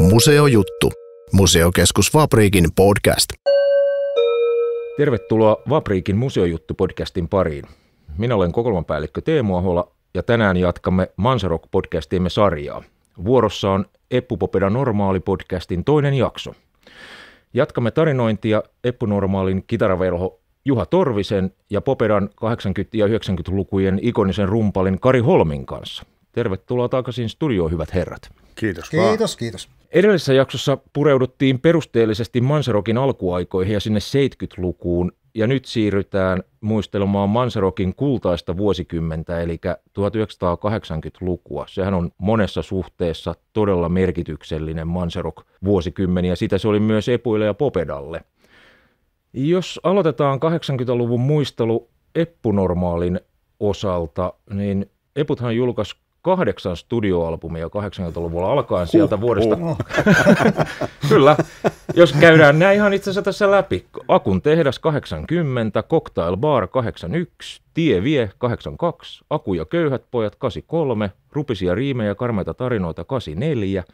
Museojuttu. Museokeskus Vapriikin podcast. Tervetuloa Vapriikin Museojuttu-podcastin pariin. Minä olen kokoelmapäällikkö Teemu Ahola ja tänään jatkamme mansarok podcastiemme sarjaa. Vuorossa on Eppu Popeda Normaali-podcastin toinen jakso. Jatkamme tarinointia Eppu Normaalin kitaravelho Juha Torvisen ja Popedan 80- ja 90-lukujen ikonisen rumpalin Kari Holmin kanssa – Tervetuloa takaisin studioon, hyvät herrat. Kiitos vaan. Kiitos, kiitos. Edellisessä jaksossa pureuduttiin perusteellisesti Manserokin alkuaikoihin ja sinne 70-lukuun, ja nyt siirrytään muistelemaan Manserokin kultaista vuosikymmentä, eli 1980-lukua. Sehän on monessa suhteessa todella merkityksellinen Manserok vuosikymmeni, ja sitä se oli myös Epuille ja Popedalle. Jos aloitetaan 80-luvun muistelu Eppunormaalin osalta, niin Eputhan julkaisi kahdeksan studioalbumia 80-luvulla alkaen sieltä uh, vuodesta. Uh. Kyllä, jos käydään näin ihan itse asiassa tässä läpi. Akun tehdas 80, Cocktail Bar 81, Tie vie 82, Aku ja köyhät pojat 83, Rupisia riimejä ja karmeita tarinoita 84,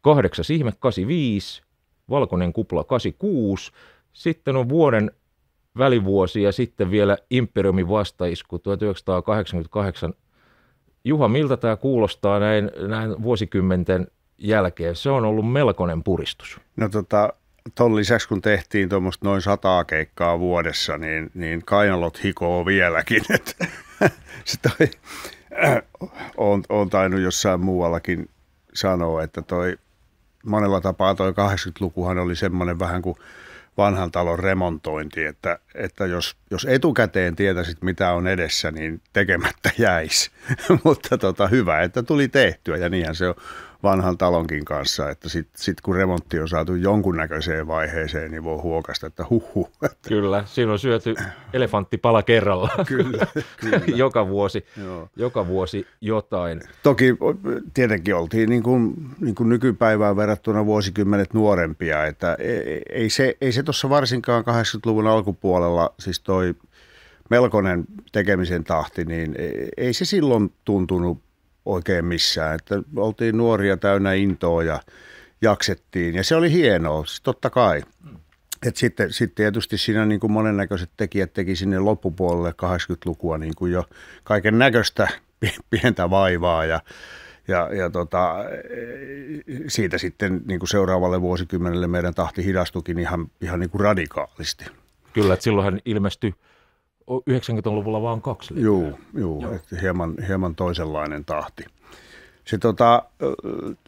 Kahdeksas ihme 85, Valkoinen kupla 86, sitten on vuoden välivuosi ja sitten vielä imperiumin vastaisku 1988 Juha, miltä tämä kuulostaa näin, näin vuosikymmenten jälkeen? Se on ollut melkoinen puristus. No tota, ton lisäksi kun tehtiin tuommoista noin sataa keikkaa vuodessa, niin, niin kainalot hikoo vieläkin. Sitä äh, on, on tainnut jossain muuallakin sanoa, että toi monella tapaa toi 80-lukuhan oli semmoinen vähän kuin – vanhan talon remontointi, että, että jos, jos etukäteen tietäisit, mitä on edessä, niin tekemättä jäisi. Mutta tota, hyvä, että tuli tehtyä ja niinhän se on vanhan talonkin kanssa, että sitten sit kun remontti on saatu jonkunnäköiseen vaiheeseen, niin voi huokasta, että huhu. Että... Kyllä, siinä on syöty elefanttipala kerralla. kyllä, kyllä. joka, vuosi, joka vuosi jotain. Toki tietenkin oltiin niin kuin, niin kuin nykypäivään verrattuna vuosikymmenet nuorempia, että e, e, ei se, ei se tuossa varsinkaan 80-luvun alkupuolella, siis toi melkoinen tekemisen tahti, niin e, ei se silloin tuntunut oikein missään. Että oltiin nuoria täynnä intoa ja jaksettiin ja se oli hienoa, siis totta kai. Et sitten, sitten tietysti siinä niin kuin monennäköiset tekijät teki sinne loppupuolelle 80-lukua niin kuin jo kaiken näköistä pientä vaivaa ja, ja, ja tota, siitä sitten niin kuin seuraavalle vuosikymmenelle meidän tahti hidastukin ihan, ihan niin kuin radikaalisti. Kyllä, että silloinhan ilmestyi 90-luvulla vaan kaksi levyä. Juu, joo, Joo. Että hieman, hieman toisenlainen tahti. Se tota,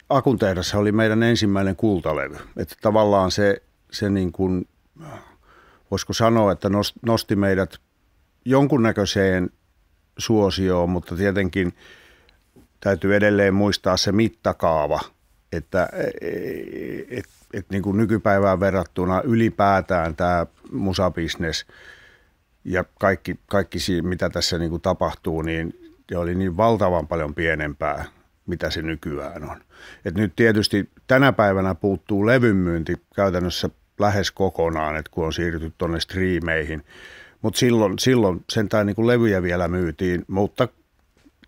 Akun tehdassa oli meidän ensimmäinen kultalevy. Että tavallaan se, se niin kuin, voisiko sanoa, että nosti meidät jonkunnäköiseen suosioon, mutta tietenkin täytyy edelleen muistaa se mittakaava, että e, e, et, et, et niin kuin nykypäivään verrattuna ylipäätään tämä musabisnes – ja kaikki, kaikki si mitä tässä niin kuin tapahtuu, niin se oli niin valtavan paljon pienempää, mitä se nykyään on. Et nyt tietysti tänä päivänä puuttuu levymyynti käytännössä lähes kokonaan, että kun on siirrytty tuonne striimeihin. Mutta silloin, silloin sentään niin kuin levyjä vielä myytiin, mutta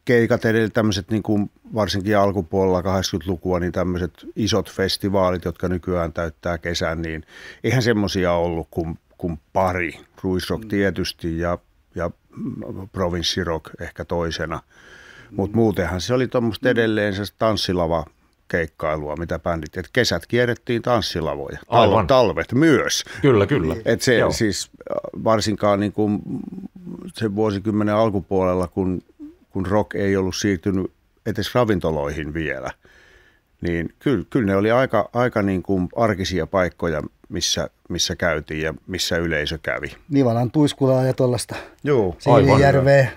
keikat eli tämmöiset niin kuin varsinkin alkupuolella 80-lukua, niin tämmöiset isot festivaalit, jotka nykyään täyttää kesän, niin eihän semmoisia ollut, kuin kuin pari. Ruisrock mm. tietysti ja, ja provinssirock ehkä toisena. Mm. Mutta muutenhan se oli tuommoista mm. edelleen se tanssilava keikkailua, mitä bändit, että kesät kierrettiin tanssilavoja, Aivan. talvet myös. Kyllä, kyllä. Et se Joo. siis varsinkaan niin kuin se vuosikymmenen alkupuolella, kun, kun rock ei ollut siirtynyt etes ravintoloihin vielä, niin kyllä, kyllä ne oli aika, aika niin kuin arkisia paikkoja, missä, missä käytiin ja missä yleisö kävi. Nivalan tuiskulaa ja tuollaista Joo, Siilijärveä,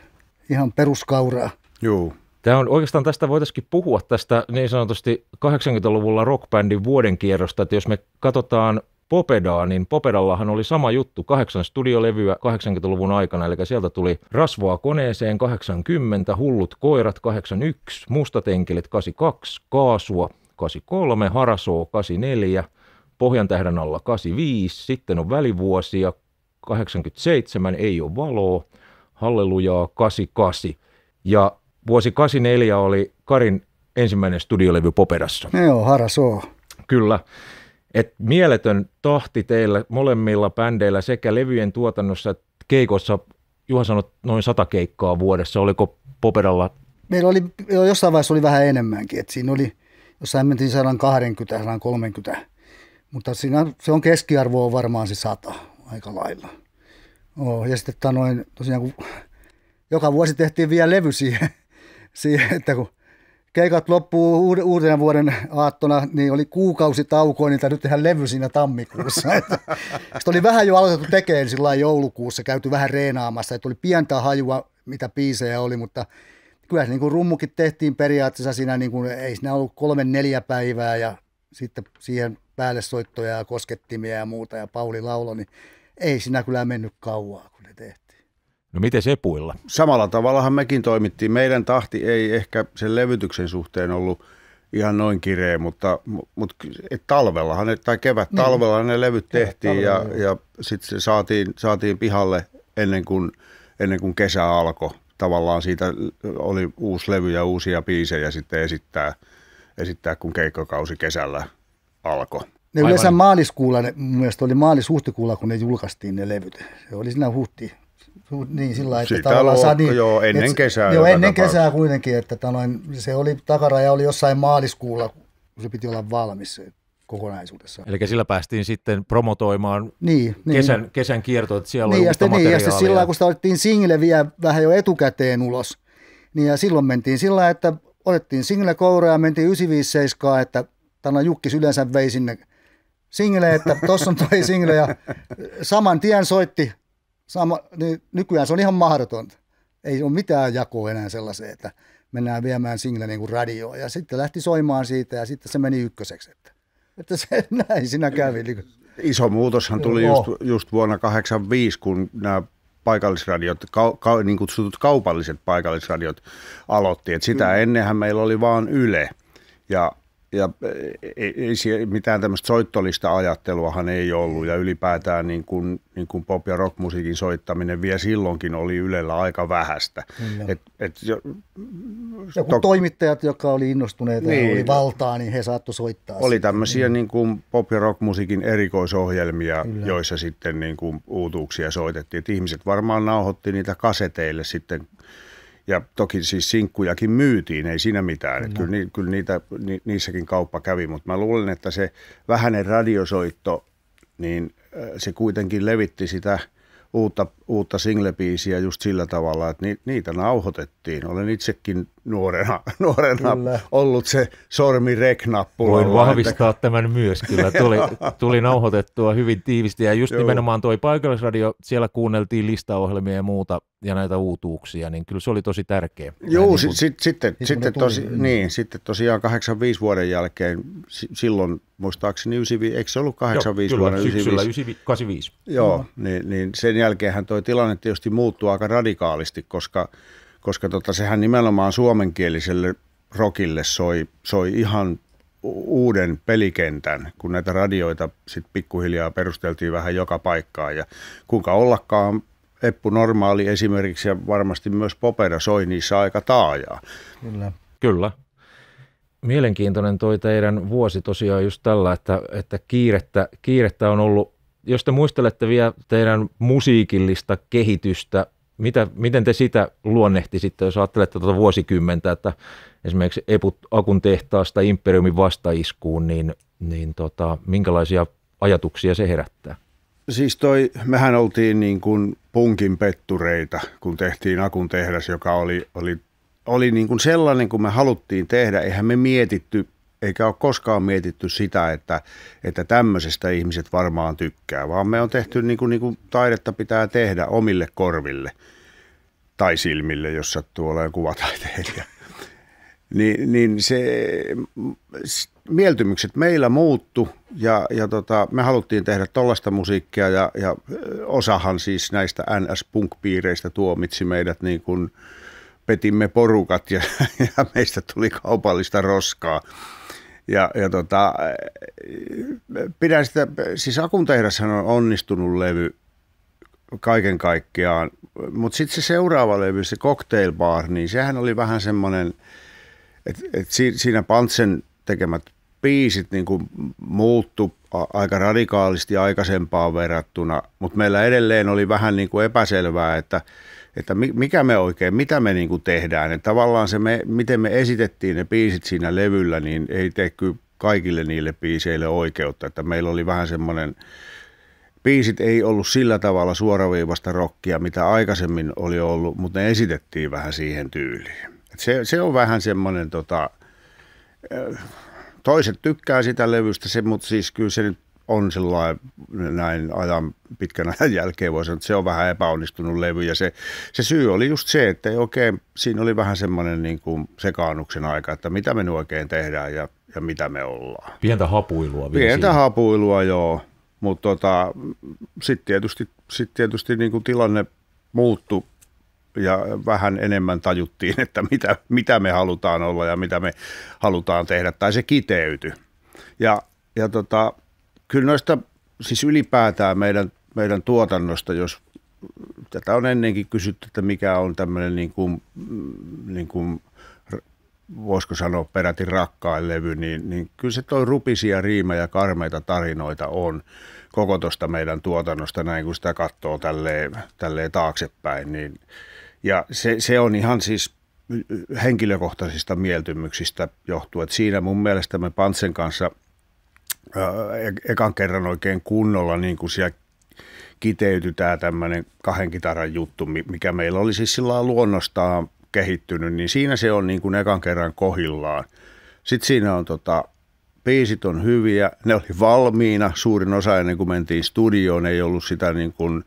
ihan peruskauraa. Joo. Tämä on oikeastaan tästä voitaisiin puhua tästä niin sanotusti 80-luvulla rockbändin vuoden kierrosta, että jos me katsotaan Popedaa, niin Popedallahan oli sama juttu, kahdeksan studiolevyä 80-luvun aikana, eli sieltä tuli Rasvoa koneeseen 80, Hullut koirat 81, Mustatenkelit 82, Kaasua 83, Harasoo 84, Pohjan tähden alla 85, sitten on välivuosia 87, ei ole valoa, hallelujaa 88. Ja vuosi 84 oli Karin ensimmäinen studiolevy Poperassa. No joo, harasoo. Kyllä. Et mieletön tahti teillä molemmilla bändeillä sekä levyjen tuotannossa että keikossa. Juha sanoi noin sata keikkaa vuodessa. Oliko Poperalla? Meillä oli, jossain vaiheessa oli vähän enemmänkin. Et siinä oli, jossain mentiin 120-130 mutta siinä se on keskiarvo on varmaan se sata aika lailla. Oo, ja sitten tota noin, tosiaan kun joka vuosi tehtiin vielä levy siihen, siihen että kun keikat loppuu uuden vuoden aattona, niin oli kuukausi taukoa, niin nyt tehdään levy siinä tammikuussa. Sitten oli vähän jo aloitettu tekemään niin sillä joulukuussa, käyty vähän reenaamassa, että oli pientä hajua, mitä biisejä oli, mutta kyllä niin kuin rummukin tehtiin periaatteessa siinä, niin kuin, ei siinä ollut kolme neljä päivää ja sitten siihen päälle soittoja ja koskettimia ja muuta ja Pauli laulo, niin ei siinä kyllä mennyt kauaa, kun ne tehtiin. No miten sepuilla? Samalla tavallahan mekin toimittiin. Meidän tahti ei ehkä sen levytyksen suhteen ollut ihan noin kireä, mutta, mutta et talvellahan, ne, tai kevät niin. talvella ne levyt tehtiin ja, ja sitten se saatiin, saatiin pihalle ennen kuin, ennen kuin kesä alkoi. Tavallaan siitä oli uusi levy ja uusia biisejä sitten esittää, esittää kun keikkokausi kesällä alkoi. Ne Aivan. maaliskuulla, ne, mun mielestä oli maalis-huhtikuulla, kun ne julkaistiin ne levyt. Se oli siinä huhti, niin sillä että Sitä tavallaan saa niin, joo, ennen et, kesää. Joo, ennen tapauksessa. kesää kuitenkin, että tanoin, tota se oli, takaraja oli jossain maaliskuulla, kun se piti olla valmis kokonaisuudessa. Eli sillä päästiin sitten promotoimaan niin, niin. kesän, niin. kesän kiertoa, että siellä niin, oli ja sitten, niin, ja sitten sillä kun sitä otettiin single vielä vähän jo etukäteen ulos, niin ja silloin mentiin sillä että otettiin single kouraa ja mentiin 957, että Tänä Jukkis yleensä vei sinne single, että tuossa on toi single ja saman tien soitti. Sama, niin nykyään se on ihan mahdotonta. Ei ole mitään jakoa enää sellaiseen, että mennään viemään single niin radioon. Ja sitten lähti soimaan siitä ja sitten se meni ykköseksi. Että, että se näin sinä kävi. Iso muutoshan tuli oh. just, just vuonna 1985, kun nämä paikallisradiot, ka, ka, niin kutsutut kaupalliset paikallisradiot aloitti. Et sitä mm. ennenhän meillä oli vaan Yle. Ja ja e, e, ei, ei mitään tämmöistä soittolista ajatteluahan ei ollut ja ylipäätään niin kuin, niin kuin pop- ja rockmusiikin soittaminen vielä silloinkin oli Ylellä aika vähästä. Mm, et, et, jo, Joku to... toimittajat, jotka oli innostuneita niin, ja oli niin. valtaa, niin he saattoi soittaa. Oli sitten. tämmöisiä mm. niin kuin pop- ja rockmusiikin erikoisohjelmia, Kyllä. joissa sitten niin kuin uutuuksia soitettiin. Et ihmiset varmaan nauhoitti niitä kaseteille sitten ja toki siis sinkkujakin myytiin, ei siinä mitään. No. Että kyllä, ni, kyllä niitä, ni, niissäkin kauppa kävi, mutta mä luulen, että se vähäinen radiosoitto, niin äh, se kuitenkin levitti sitä uutta, uutta singlebiisiä just sillä tavalla, että ni, niitä nauhoitettiin. Olen itsekin nuorena, nuorena ollut se sormi reknappula. Voin vahvistaa että... tämän myös kyllä. Tuli, tuli nauhoitettua hyvin tiivisti ja just Joo. nimenomaan toi paikallisradio, siellä kuunneltiin listaohjelmia ja muuta ja näitä uutuuksia, niin kyllä se oli tosi tärkeä. Joo, niin sit, kun... sit, sitten, niin sitten, tosi, niin. niin, sitten tosiaan 85 vuoden jälkeen, silloin muistaakseni 95, eikö se ollut 85 Joo, vuonna? Kyllä, syksyllä 95. 85. Joo, no. niin, niin sen jälkeenhän toi tilanne tietysti muuttuu aika radikaalisti, koska koska tota, sehän nimenomaan suomenkieliselle rokille soi, soi ihan uuden pelikentän, kun näitä radioita sitten pikkuhiljaa perusteltiin vähän joka paikkaan. Ja kuinka ollakaan Eppu Normaali esimerkiksi ja varmasti myös Popeda soi niissä aika taajaa. Kyllä. Kyllä. Mielenkiintoinen toi teidän vuosi tosiaan just tällä, että, että kiirettä, kiirettä on ollut. Jos te muistelette vielä teidän musiikillista kehitystä mitä, miten te sitä luonnehtisitte, jos ajattelette tuota vuosikymmentä, että esimerkiksi Eput Akun tehtaasta imperiumin vastaiskuun, niin, niin tota, minkälaisia ajatuksia se herättää? Siis toi, mehän oltiin niin kuin punkin pettureita, kun tehtiin Akun tehdas, joka oli, oli, oli niin kuin sellainen, kun me haluttiin tehdä. Eihän me mietitty eikä ole koskaan mietitty sitä, että, että tämmöisestä ihmiset varmaan tykkää, vaan me on tehty niin kuin, niin kuin taidetta pitää tehdä omille korville tai silmille, jos sattuu olemaan kuvataiteilija. Niin, niin se, mieltymykset meillä muuttu ja, ja tota, me haluttiin tehdä tollaista musiikkia ja, ja osahan siis näistä NS-punk-piireistä tuomitsi meidät niin kuin petimme porukat ja, ja meistä tuli kaupallista roskaa. Ja, ja tota, pidän sitä, siis Akun tehdashan on onnistunut levy kaiken kaikkiaan, mutta sitten se seuraava levy, se Cocktail Bar, niin sehän oli vähän semmoinen, että et siinä Pantsen tekemät biisit niin kuin muuttu aika radikaalisti aikaisempaan verrattuna, mutta meillä edelleen oli vähän niin kuin epäselvää, että – että mikä me oikein, mitä me niin kuin tehdään. Että tavallaan se, me, miten me esitettiin ne biisit siinä levyllä, niin ei tee kyllä kaikille niille biiseille oikeutta. Että meillä oli vähän semmoinen, biisit ei ollut sillä tavalla suoraviivasta rockia, mitä aikaisemmin oli ollut, mutta ne esitettiin vähän siihen tyyliin. Että se, se on vähän semmoinen, tota, toiset tykkää sitä levystä, se, mutta siis kyllä se nyt on näin ajan, pitkän ajan jälkeen voi sanoa, että se on vähän epäonnistunut levy ja se, se syy oli just se, että ei oikein, siinä oli vähän semmoinen niin kuin sekaannuksen aika, että mitä me nyt oikein tehdään ja, ja mitä me ollaan. Pientä hapuilua. Vielä Pientä siinä. hapuilua, joo. Mutta tota, sitten tietysti, sit tietysti niin kuin tilanne muuttui ja vähän enemmän tajuttiin, että mitä, mitä me halutaan olla ja mitä me halutaan tehdä, tai se kiteytyi. Ja, ja tota, Kyllä noista siis ylipäätään meidän, meidän tuotannosta, jos tätä on ennenkin kysytty, että mikä on tämmöinen niin kuin, mm, niin kuin, voisiko sanoa peräti rakkaan levy, niin, niin kyllä se toi rupisia riimejä ja karmeita tarinoita on koko tuosta meidän tuotannosta, näin kun sitä katsoo tälleen, tälleen taaksepäin. Niin, ja se, se on ihan siis henkilökohtaisista mieltymyksistä johtuu. että siinä mun mielestä me Pantsen kanssa – e- ekan kerran oikein kunnolla, niin kuin siellä kiteytyi tämä tämmöinen kahden kitaran juttu, mikä meillä oli siis sillä luonnostaan kehittynyt, niin siinä se on niin kuin ekan kerran kohillaan. Sitten siinä on tota, biisit on hyviä, ne oli valmiina, suurin osa ennen kuin mentiin studioon, ei ollut sitä niin kuin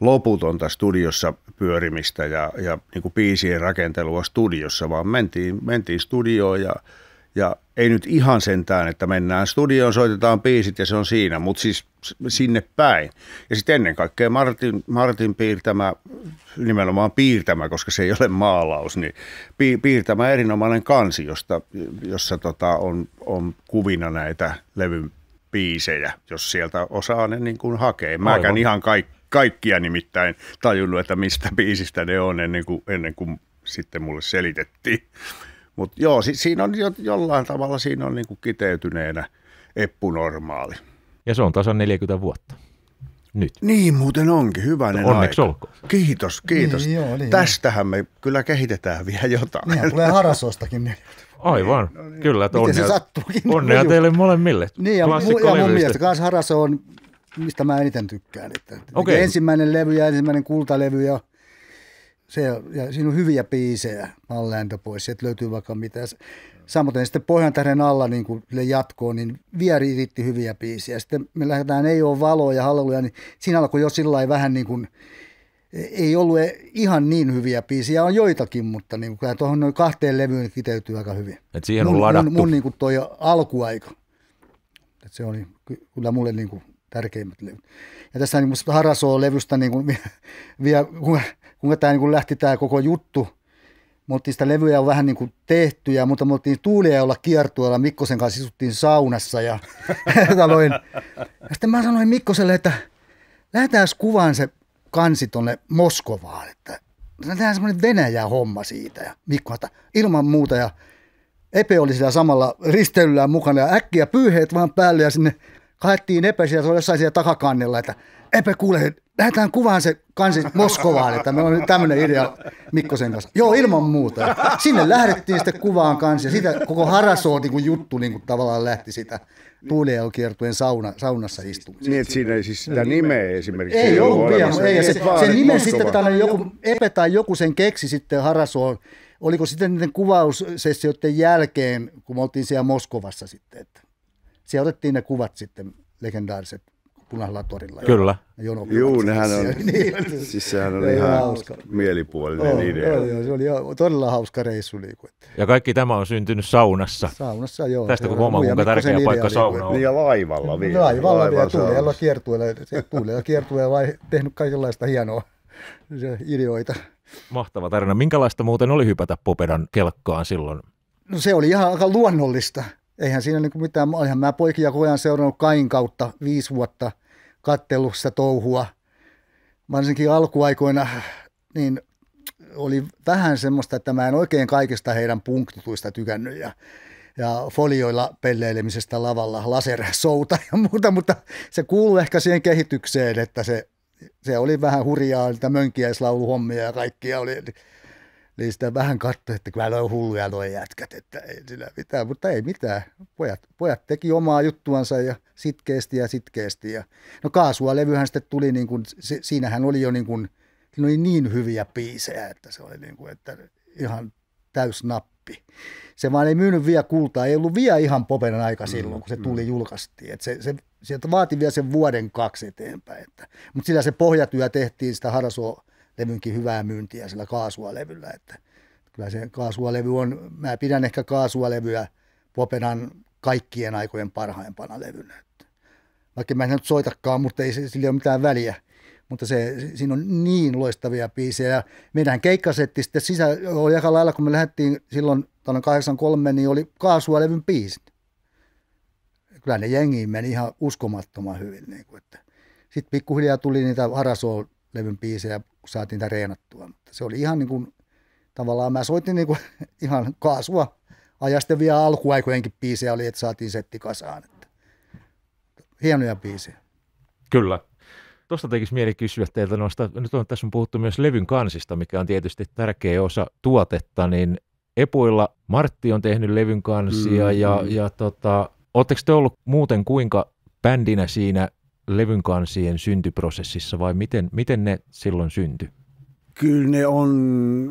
loputonta studiossa pyörimistä ja, ja niin kuin biisien rakentelua studiossa, vaan mentiin, mentiin studioon ja, ja ei nyt ihan sentään, että mennään studioon, soitetaan biisit ja se on siinä, mutta siis sinne päin. Ja sitten ennen kaikkea Martin, Martin piirtämä, nimenomaan piirtämä, koska se ei ole maalaus, niin piirtämä erinomainen kansi, josta, jossa tota on, on kuvina näitä levyn biisejä, jos sieltä osaa ne niin kuin hakee. Mäkään Aivan. ihan kaik, kaikkia nimittäin tajunnut, että mistä biisistä ne on ennen kuin, ennen kuin sitten mulle selitettiin. Mutta joo, si- siinä on jo- jollain tavalla siinä on niinku kiteytyneenä eppunormaali. Ja se on tasan 40 vuotta. Nyt. Niin muuten onkin, hyvänen no, Onneksi aika. olkoon. Kiitos, kiitos. Niin, joo, niin, Tästähän me kyllä kehitetään vielä jotain. Niin, tulee harasostakin ne. Aivan, no niin. kyllä. Miten onnea, se sattuukin. No onnea teille molemmille. Niin, ja, mu- ja mun mielestä myös Haraso on, mistä mä eniten tykkään. Että okay. Ensimmäinen levy ja ensimmäinen kultalevy ja se, ja siinä on hyviä biisejä, Malleäntä pois, että löytyy vaikka mitä. Samoin sitten Pohjan tähden alla niin kuin jatkoon, niin vieri riitti hyviä biisejä. Sitten me lähdetään Ei ole valoa ja halleluja, niin siinä alkoi jo sillä vähän niin kuin, ei ollut e- ihan niin hyviä biisejä, on joitakin, mutta niin kuin, tuohon noin kahteen levyyn kiteytyy aika hyvin. Et siihen mun, on ladattu. Mun, mun niin kuin toi alkuaika, Et se oli kyllä mulle niin kuin tärkeimmät levyt. Ja tässä niin musta Harasoon levystä niin kuin, vielä, kuinka tämä niin kuin lähti tämä koko juttu. Me oltiin sitä levyä on vähän niin kuin tehtyjä, mutta me oltiin tuulia olla kiertueella. Mikkosen kanssa sisuttiin saunassa ja, taloin. ja sitten mä sanoin Mikkoselle, että lähdetään kuvaan se kansi tuonne Moskovaan, että tehdään semmoinen Venäjä homma siitä. Ja Mikko, että ilman muuta ja Epe oli siellä samalla risteilyllä mukana ja äkkiä pyyheet vaan päälle ja sinne haettiin Epe sieltä, se oli jossain siellä takakannella, että Epe kuule, lähdetään kuvaan se kansi Moskovaan, että meillä on tämmöinen idea Mikkosen kanssa. Joo, ilman muuta. Sinne lähdettiin sitten kuvaan kanssa ja sitä koko Harasoon niin juttu niin kuin tavallaan lähti sitä kiertuen sauna, saunassa istu. Niin, että siinä ei siis sitä nimeä esimerkiksi ei, ei ollut, vielä, olemassa. Ei, ja se, se, se nime sitten tällainen joku, Epe tai joku sen keksi sitten Harasoon. Oliko sitten niiden kuvaussessioiden jälkeen, kun me oltiin siellä Moskovassa sitten, että siellä otettiin ne kuvat sitten, legendaariset punaisella torilla. Kyllä. Juu, nehän on, niin. siis sehän oli ihan hauska. mielipuolinen oh, idea. Joo, joo, se oli jo, todella hauska reissu. Liiku. Ja kaikki tämä on syntynyt saunassa. Saunassa, joo. Tästä kun huomaa, kuinka tärkeä paikka liiku. sauna on. Niin ja laivalla vielä. Laivalla, laivalla vielä, tuulella kiertueella. Tuulella kiertueella vai tehnyt kaikenlaista hienoa ideoita. Mahtava tarina. Minkälaista muuten oli hypätä Popedan kelkkaan silloin? No se oli ihan aika luonnollista eihän siinä niin kuin mitään, olihan mä poikia koko ajan seurannut kain kautta viisi vuotta kattelussa touhua. Varsinkin alkuaikoina niin oli vähän semmoista, että mä en oikein kaikista heidän punktituista tykännyt ja, ja folioilla pelleilemisestä lavalla, lasersouta ja muuta, mutta se kuuluu ehkä siihen kehitykseen, että se, se oli vähän hurjaa, niitä mönkiäislauluhommia ja kaikkia oli, niin sitä vähän katsoi, että kyllä on hulluja nuo jätkät, että ei sillä mitään, mutta ei mitään. Pojat, pojat teki omaa juttuansa ja sitkeästi ja sitkeästi. Ja, no kaasua levyhän sitten tuli, niin kuin, se, siinähän oli jo niin kuin, oli niin hyviä piisejä, että se oli niin kuin, että ihan täys nappi. Se vaan ei myynyt vielä kultaa, ei ollut vielä ihan popen aika mm, silloin, kun se mm. tuli julkaistiin. että se, se, sieltä vaati vielä sen vuoden kaksi eteenpäin. Että, mutta sillä se pohjatyö tehtiin sitä Harasoa levynkin hyvää myyntiä sillä kaasua levyllä. Että kyllä se kaasua levy on, mä pidän ehkä kaasua levyä Popenan kaikkien aikojen parhaimpana levynä. Vaikka mä en nyt soitakaan, mutta ei sillä ole mitään väliä. Mutta se, siinä on niin loistavia biisejä. Meidän keikkasetti sitten sisä, oli aika lailla, kun me lähdettiin silloin vuonna 83, niin oli kaasua levyn biisit. Kyllä ne jengiin meni ihan uskomattoman hyvin. Niin kuin, että. Sitten pikkuhiljaa tuli niitä Harasol levyn biisejä, kun saatiin niitä reenattua. Mutta se oli ihan niin kuin, tavallaan mä soitin niin kuin, ihan kaasua ajasta vielä alkuaikojenkin biisejä oli, että saatiin setti kasaan. Että. Hienoja biisejä. Kyllä. Tuosta tekisi mieli kysyä teiltä noista, nyt on tässä on puhuttu myös levyn kansista, mikä on tietysti tärkeä osa tuotetta, niin Epuilla Martti on tehnyt levyn kansia mm, ja, mm. ja tota, Oletteko te ollut muuten kuinka bändinä siinä levyn kansien syntyprosessissa vai miten, miten ne silloin syntyi? Kyllä ne on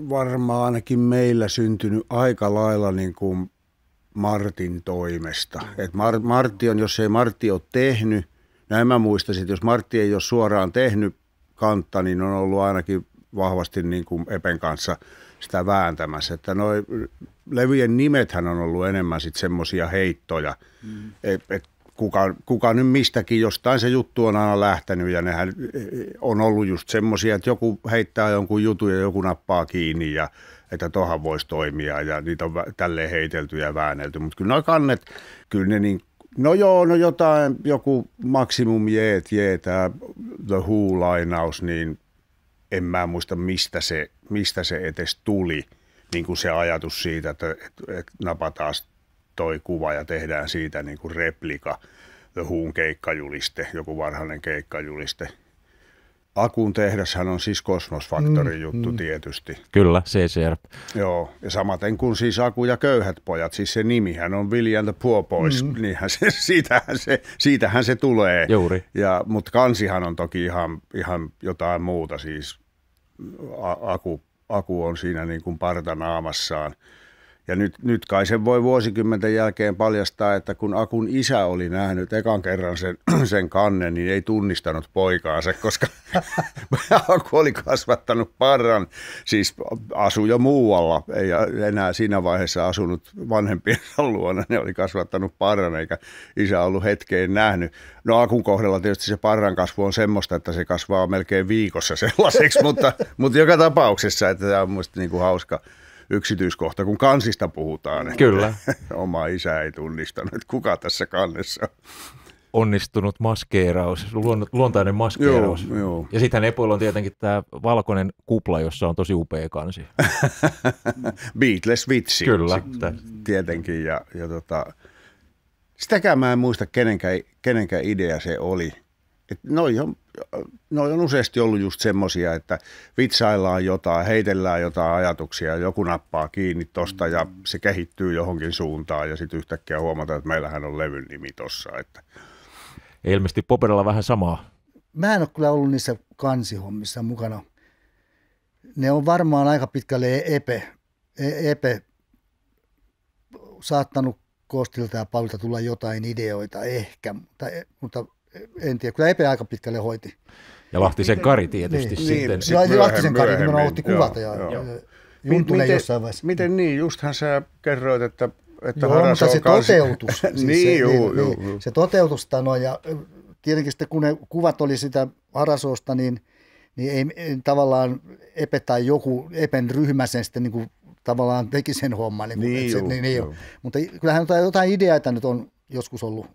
varmaan ainakin meillä syntynyt aika lailla niin kuin Martin toimesta. Et Mar- Martti on, jos ei Martti ole tehnyt, näin mä muistaisin, että jos Martti ei ole suoraan tehnyt kantta, niin on ollut ainakin vahvasti niin kuin Epen kanssa sitä vääntämässä. Että noi levyjen nimethän on ollut enemmän sitten semmoisia heittoja, mm. et, et kuka, kuka nyt mistäkin, jostain se juttu on aina lähtenyt ja nehän e, e, on ollut just semmoisia, että joku heittää jonkun jutun ja joku nappaa kiinni ja että tohan voisi toimia ja niitä on tälle heitelty ja väännelty, mutta kyllä nuo kannet, kyllä ne niin No joo, no jotain, joku maksimum jeet, jeet, tämä The Who-lainaus, niin en mä muista mistä se, mistä se etes tuli, niin kuin se ajatus siitä, että, että, että napataan toi kuva ja tehdään siitä niin kuin replika, The Whoon keikkajuliste, joku varhainen keikkajuliste. Akun tehdashan on siis kosmosfaktorin mm, juttu mm. tietysti. Kyllä, CCR. Joo, ja samaten kuin siis Aku ja köyhät pojat, siis se nimihän on William the Poor Boys, mm. niin se, siitähän, se, siitähän se tulee. Juuri. Ja, mutta kansihan on toki ihan, ihan jotain muuta, siis Aku, Aku on siinä niin kuin partanaamassaan. naamassaan. Ja nyt, nyt kai sen voi vuosikymmenten jälkeen paljastaa, että kun Akun isä oli nähnyt ekan kerran sen, sen kannen, niin ei tunnistanut poikaansa, koska Aku oli kasvattanut parran, siis asu jo muualla, ei enää siinä vaiheessa asunut vanhempien luona, ne oli kasvattanut parran eikä isä ollut hetkeen nähnyt. No Akun kohdalla tietysti se parran kasvu on semmoista, että se kasvaa melkein viikossa sellaiseksi, mutta, mutta joka tapauksessa, että tämä on mielestäni niin kuin hauska, yksityiskohta, kun kansista puhutaan. Että Kyllä. Oma isä ei tunnistanut, kuka tässä kannessa onnistunut maskeeraus, luontainen maskeeraus. Joo, joo. Ja sittenhän Epoilla on tietenkin tämä valkoinen kupla, jossa on tosi upea kansi. Beatles-vitsi. Kyllä. Sitä. Tietenkin. Ja, ja tota, sitäkään mä en muista, kenenkä, kenenkä idea se oli – et noi on, noi on useasti ollut just semmoisia, että vitsaillaan jotain, heitellään jotain ajatuksia, joku nappaa kiinni tosta ja se kehittyy johonkin suuntaan ja sitten yhtäkkiä huomataan, että meillähän on levyn nimi tossa. Että. Ilmeisesti Popedalla vähän samaa. Mä en ole kyllä ollut niissä kansihommissa mukana. Ne on varmaan aika pitkälle epe, e-, epe saattanut Kostilta ja Paulilta tulla jotain ideoita ehkä, mutta, mutta en tiedä, kyllä Epe aika pitkälle hoiti. Ja lahti sen niin. Kari tietysti niin, sitten. Niin, sitten Lahti sen Kari nimenomaan otti kuvata joo, ja, joo. ja Juntunen miten, jossain vaiheessa. Miten niin, justhan sä kerroit, että että joo, mutta se toteutus. siis niin, se, juu, niin, juu, niin, juu. se toteutus no, ja tietenkin sitten kun ne kuvat oli sitä Harasoosta, niin, niin ei, tavallaan Epe tai joku Epen ryhmä sen sitten niin kuin, tavallaan teki sen homman. Niinku, niin, niin, niin, juu, se, niin, niin, niin Mutta kyllähän jotain ideaita nyt on joskus ollut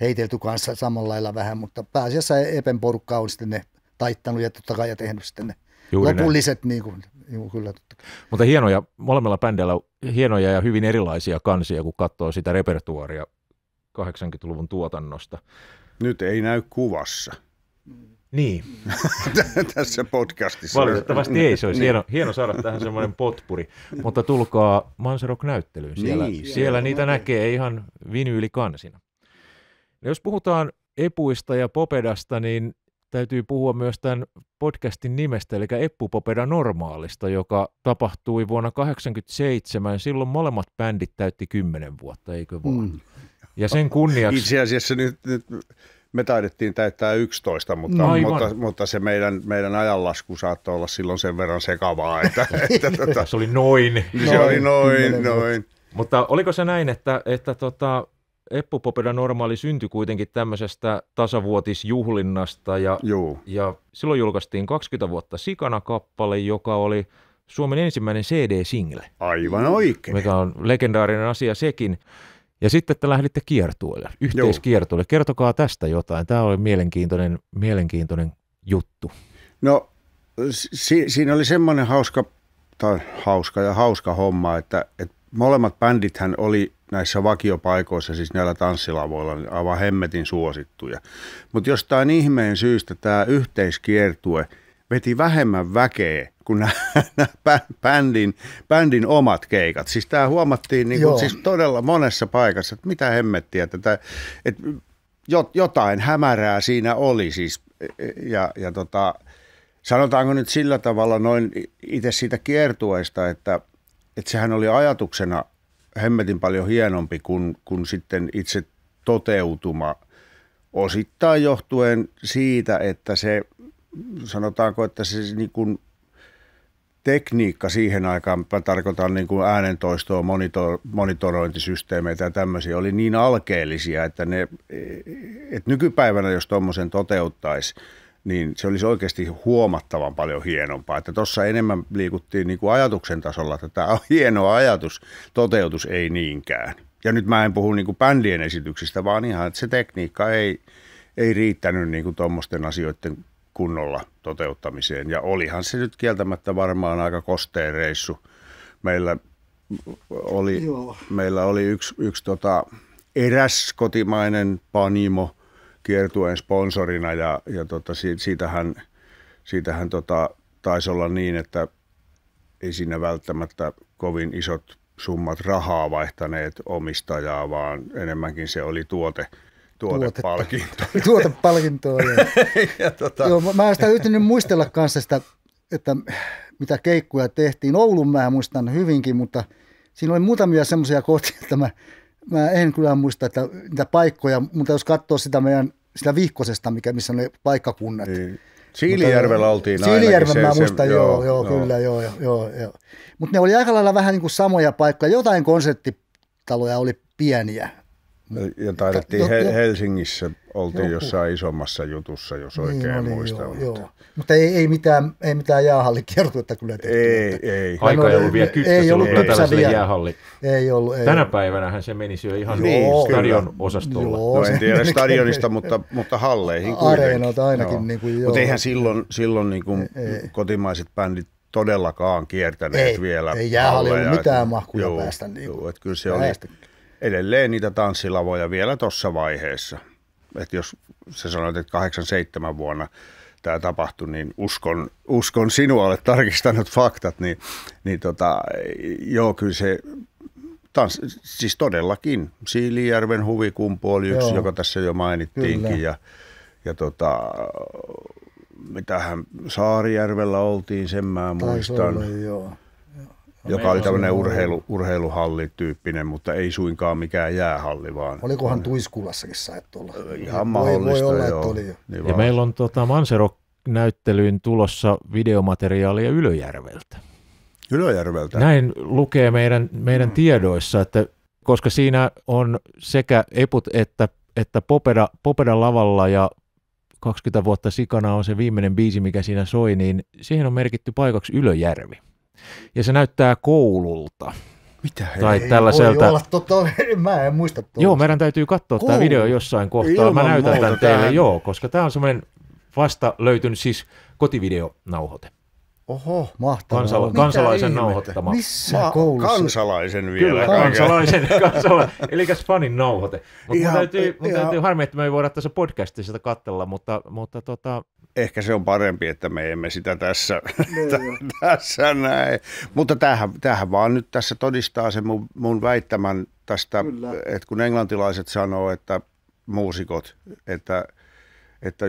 heitelty kanssa samalla lailla vähän, mutta pääasiassa Epen porukka on sitten ne taittanut ja totta kai ja tehnyt sitten ne Juuri lopulliset. Niin kuin, Niin kuin, kyllä, Mutta hienoja, molemmilla bändeillä hienoja ja hyvin erilaisia kansia, kun katsoo sitä repertuaria 80-luvun tuotannosta. Nyt ei näy kuvassa. Niin. Tässä podcastissa. Valitettavasti ei, se olisi niin. hieno, hieno saada tähän semmoinen potpuri. Mutta tulkaa Manserok-näyttelyyn siellä. Niin, siellä, siellä niitä näkee ihan vinyylikansina. No jos puhutaan Epuista ja Popedasta, niin täytyy puhua myös tämän podcastin nimestä, eli Eppu Popeda Normaalista, joka tapahtui vuonna 1987. Silloin molemmat bändit täytti 10 vuotta, eikö vaan? Mm. Ja sen kunniaksi... Itse asiassa nyt, nyt me taidettiin täyttää 11, mutta, no mutta, mutta se meidän, meidän ajanlasku saattoi olla silloin sen verran sekavaa. Että, että tota, se oli noin. noin. Se oli noin, noin. Mutta oliko se näin, että, että tota, Eppu Popeda Normaali syntyi kuitenkin tämmöisestä tasavuotisjuhlinnasta ja, Joo. ja silloin julkaistiin 20 vuotta Sikana-kappale, joka oli Suomen ensimmäinen CD-single. Aivan oikein. Mikä on legendaarinen asia sekin. Ja sitten että lähditte kiertueelle, yhteiskiertueelle. Kertokaa tästä jotain. Tämä oli mielenkiintoinen, mielenkiintoinen juttu. No si- siinä oli semmoinen hauska, tai hauska ja hauska homma, että, että molemmat bändithän oli näissä vakiopaikoissa, siis näillä tanssilavoilla, niin aivan hemmetin suosittuja. Mutta jostain ihmeen syystä tämä yhteiskiertue veti vähemmän väkeä kuin nämä bändin, bändin omat keikat. Siis tämä huomattiin niin kun, siis todella monessa paikassa, että mitä hemmettiä tätä, että jotain hämärää siinä oli siis. Ja, ja tota, sanotaanko nyt sillä tavalla noin itse siitä kiertueesta, että, että sehän oli ajatuksena – hemmetin paljon hienompi kuin, kuin sitten itse toteutuma osittain johtuen siitä, että se sanotaanko, että se niin kuin tekniikka siihen aikaan, mä tarkoitan niin kuin äänentoistoa, monitor, monitorointisysteemeitä ja tämmöisiä, oli niin alkeellisia, että, ne, e, e, että nykypäivänä jos tuommoisen toteuttaisi, niin se olisi oikeasti huomattavan paljon hienompaa. Että tuossa enemmän liikuttiin niin kuin ajatuksen tasolla, että tämä on hieno ajatus, toteutus ei niinkään. Ja nyt mä en puhu niin kuin bändien esityksistä, vaan ihan, että se tekniikka ei, ei riittänyt niin tuommoisten asioiden kunnolla toteuttamiseen. Ja olihan se nyt kieltämättä varmaan aika kosteen reissu. Meillä oli, Joo. meillä oli yksi, yksi tota, eräs kotimainen panimo – kiertueen sponsorina ja, ja tota, siitähän, siitähän tota, taisi olla niin, että ei siinä välttämättä kovin isot summat rahaa vaihtaneet omistajaa, vaan enemmänkin se oli tuote, tuotepalkinto. Tuotepalkintoa, joo. ja tota... joo mä, mä sitä yrittänyt muistella kanssa sitä, että mitä keikkuja tehtiin. Oulun mä muistan hyvinkin, mutta siinä oli muutamia semmoisia kohtia, että mä, mä en kyllä muista että niitä paikkoja, mutta jos katsoo sitä meidän sitä vihkosesta, mikä, missä ne paikkakunnat. Niin. Siilijärvellä oltiin ainakin. Siilijärven mä muistan, joo, joo, joo, joo, kyllä, joo, joo, joo. Mutta ne oli aika lailla vähän niin kuin samoja paikkoja. Jotain konserttitaloja oli pieniä, ja taidettiin jo, no, jo, no. Helsingissä, oltiin joku. jossain isommassa jutussa, jos niin oikein niin oli, muistan. Joo, joo. Mutta ei, ei, mitään, ei mitään jäähalli kertoo, että kyllä tehtiin. Ei, että... ei. Aika no, ei ollut vielä kyttä, ei ollut kypsä tällaiselle vielä. jäähalli. Ei ollut, ei. Tänä päivänä se menisi jo ihan niin, joo, stadion osastolla. Joo, no en tiedä stadionista, mutta, mutta halleihin kuitenkin. Areenalta ainakin. Joo. Niin kuin, joo. Mutta eihän silloin, silloin niin kuin ei, kotimaiset bändit todellakaan kiertäneet ei, vielä. Ei jäähalli ollut mitään mahkuja päästä. Niin joo, että kyllä se oli edelleen niitä tanssilavoja vielä tuossa vaiheessa. Että jos sä sanoit, että 87 vuonna tämä tapahtui, niin uskon, uskon sinua, olet tarkistanut faktat, niin, niin tota, joo, kyllä se tans, siis todellakin. Siilijärven huvikumpu oli yksi, Joo. joka tässä jo mainittiinkin. Kyllä. Ja, ja tota, mitähän Saarijärvellä oltiin, sen mä muistan. Taisi olla, joo joka oli tämmöinen urheilu, urheiluhallityyppinen, mutta ei suinkaan mikään jäähalli vaan. Olikohan on... Tuiskulassakin et olla? Ihan mahdollista, voi, voi olla, joo. Että oli. Niin ja meillä on tota, Mansero-näyttelyyn tulossa videomateriaalia Ylöjärveltä. Ylöjärveltä? Näin lukee meidän, meidän tiedoissa, että koska siinä on sekä Eput että, että Popeda, Popeda lavalla ja 20 vuotta sikana on se viimeinen biisi, mikä siinä soi, niin siihen on merkitty paikaksi Ylöjärvi ja se näyttää koululta. Mitä? Tai ei tällaiselta... voi olla tota, mä en muista tuolla. Joo, meidän täytyy katsoa Koulu. tämä video jossain kohtaa. Ilman mä näytän tämän teille, tämän. joo, koska tämä on semmoinen vasta löytynyt siis kotivideonauhoite. Oho, mahtavaa. Kansala- kansalaisen ihmettä? nauhoittama. Missä koulussa? Kansalaisen vielä. Kyllä, kansalaisen, kansala- eli fanin nauhoite. Mutta täytyy, täytyy harmi, että me ei voida tässä podcastissa katsella, mutta, mutta tota, ehkä se on parempi, että me emme sitä tässä, niin tässä näe. Mutta tämähän, tämähän vaan nyt tässä todistaa se mun, mun väittämän tästä, Kyllä. että kun englantilaiset sanoo, että muusikot, että että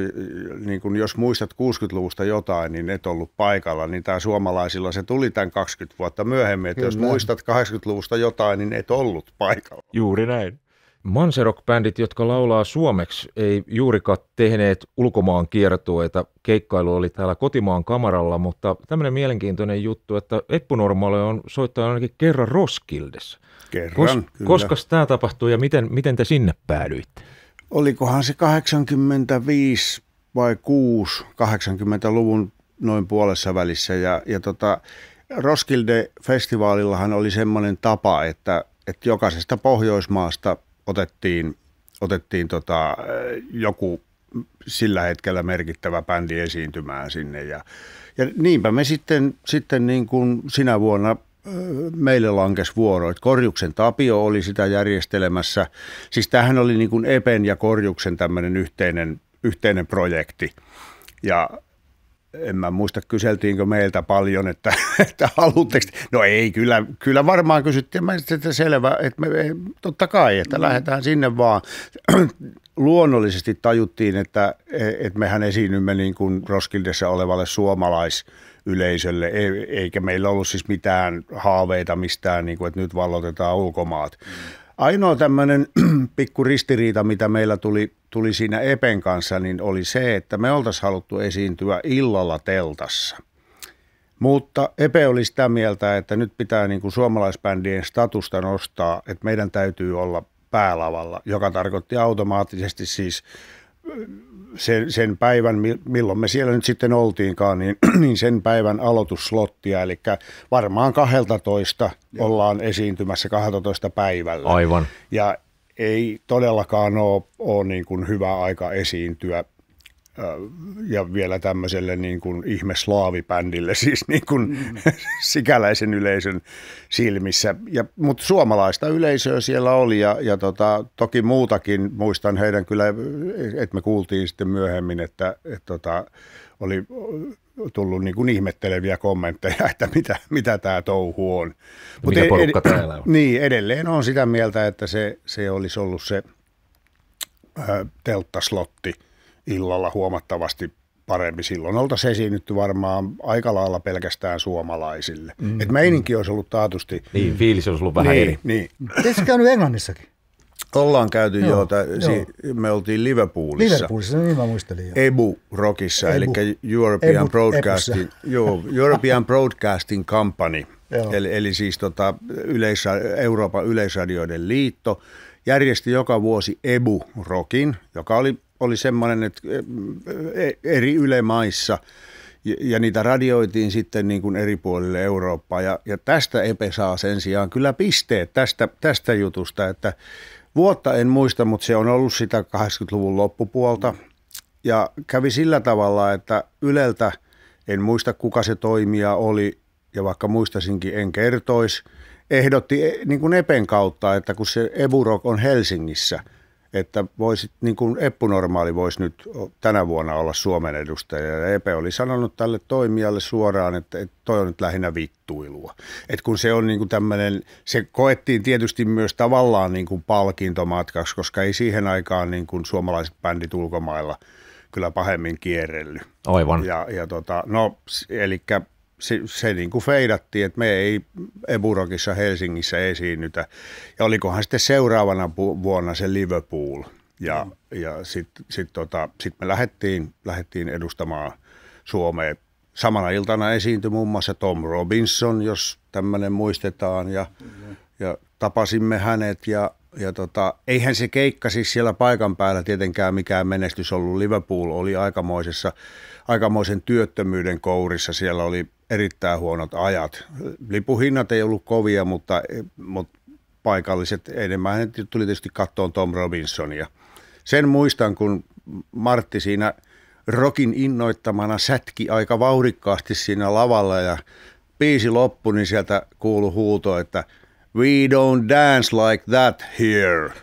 niin kun jos muistat 60-luvusta jotain, niin et ollut paikalla, niin tämä suomalaisilla se tuli tämän 20 vuotta myöhemmin, että Kyllä. jos muistat 80-luvusta jotain, niin et ollut paikalla. Juuri näin. Manserok-bändit, jotka laulaa suomeksi, ei juurikaan tehneet ulkomaan kiertueita. Keikkailu oli täällä kotimaan kamaralla, mutta tämmöinen mielenkiintoinen juttu, että Eppu Normaale on soittanut ainakin kerran Roskildessa. Kerran, Kos- Koska tämä tapahtui ja miten, miten te sinne päädyitte? Olikohan se 85 vai 6, 80-luvun noin puolessa välissä ja, ja tota, Roskilde-festivaalillahan oli semmoinen tapa, että, että jokaisesta Pohjoismaasta – otettiin, otettiin tota, joku sillä hetkellä merkittävä bändi esiintymään sinne. Ja, ja niinpä me sitten, sitten niin kuin sinä vuonna meille lankes vuoro. Että Korjuksen Tapio oli sitä järjestelemässä. Siis tämähän oli niin kuin Epen ja Korjuksen tämmöinen yhteinen, yhteinen projekti. Ja en mä muista, kyseltiinkö meiltä paljon, että, että haluatteko. No ei, kyllä, kyllä varmaan kysyttiin, mä että selvä, että me, totta kai, että mm. lähdetään sinne vaan. Luonnollisesti tajuttiin, että, e, että mehän esiinnymme niin kuin Roskildessa olevalle suomalais yleisölle, e, eikä meillä ollut siis mitään haaveita mistään, niin kuin, että nyt vallotetaan ulkomaat, mm. Ainoa tämmöinen pikku ristiriita, mitä meillä tuli, tuli siinä Epen kanssa, niin oli se, että me oltaisiin haluttu esiintyä illalla teltassa. Mutta Epe oli sitä mieltä, että nyt pitää niin kuin suomalaisbändien statusta nostaa, että meidän täytyy olla päälavalla, joka tarkoitti automaattisesti siis sen, sen päivän, milloin me siellä nyt sitten oltiinkaan, niin, niin sen päivän aloitusslottia eli varmaan 12 Joo. ollaan esiintymässä 12 päivällä. Aivan. Ja ei todellakaan ole, ole niin kuin hyvä aika esiintyä ja vielä tämmöiselle niin kuin ihmeslaavibändille, siis niin kuin mm. sikäläisen yleisön silmissä. Ja, mutta suomalaista yleisöä siellä oli ja, ja tota, toki muutakin, muistan heidän kyllä, että me kuultiin sitten myöhemmin, että et tota, oli tullut niin kuin ihmetteleviä kommentteja, että mitä, mitä tämä touhu on. Mut mikä ed- porukka ed- täällä on? Niin, edelleen on sitä mieltä, että se, se olisi ollut se äh, telttaslotti – illalla huomattavasti parempi silloin. Oltaisiin esiinnytty varmaan aika lailla pelkästään suomalaisille. Mm. Et meininki olisi ollut taatusti... Niin, fiilis olisi ollut vähän niin, eri. Niin. Teistä käynyt Englannissakin? Ollaan käyty joo, jo, joo. Si, me oltiin Liverpoolissa. Liverpoolissa, niin mä muistelin. Jo. Ebu Rockissa, Ebu. eli European, Ebu, Broadcasting, joo, European Broadcasting Company, eli, eli siis tota, yleisra, Euroopan yleisradioiden liitto, järjesti joka vuosi Ebu Rockin, joka oli oli semmoinen, että eh, eh, eh, eri ylemaissa ja niitä radioitiin sitten niin kuin eri puolille Eurooppaa. Ja, ja tästä Epe saa sen sijaan kyllä pisteet tästä, tästä jutusta, että vuotta en muista, mutta se on ollut sitä 80-luvun loppupuolta. Ja kävi sillä tavalla, että Yleltä, en muista kuka se toimija oli, ja vaikka muistasinkin, en kertoisi, ehdotti niin kuin Epen kautta, että kun se Evurok on Helsingissä – että voisit, niin kuin Eppu Normaali voisi nyt tänä vuonna olla Suomen edustaja. Ja Epe oli sanonut tälle toimijalle suoraan, että, että toi on nyt lähinnä vittuilua. Et kun se on niin kuin tämmöinen, se koettiin tietysti myös tavallaan niin kuin palkintomatkaksi, koska ei siihen aikaan niin kuin suomalaiset bändit ulkomailla kyllä pahemmin kierrelly. Aivan. Ja, ja tota, no, eli se, se niin kuin feidattiin, että me ei Eburokissa Helsingissä esiinnytä. Ja olikohan sitten seuraavana vuonna se Liverpool. Ja, mm. ja sitten sit tota, sit me lähdettiin, lähdettiin edustamaan Suomea. Samana iltana esiintyi muun muassa Tom Robinson, jos tämmöinen muistetaan. Ja, mm. ja tapasimme hänet ja ja tota, eihän se keikka siis siellä paikan päällä tietenkään mikään menestys ollut. Liverpool oli aikamoisessa, aikamoisen työttömyyden kourissa. Siellä oli erittäin huonot ajat. Lipuhinnat ei ollut kovia, mutta, mutta paikalliset enemmän tuli tietysti kattoon Tom Robinsonia. Sen muistan, kun Martti siinä rokin innoittamana sätki aika vauhdikkaasti siinä lavalla ja biisi loppui, niin sieltä kuului huuto, että – We don't dance like that here.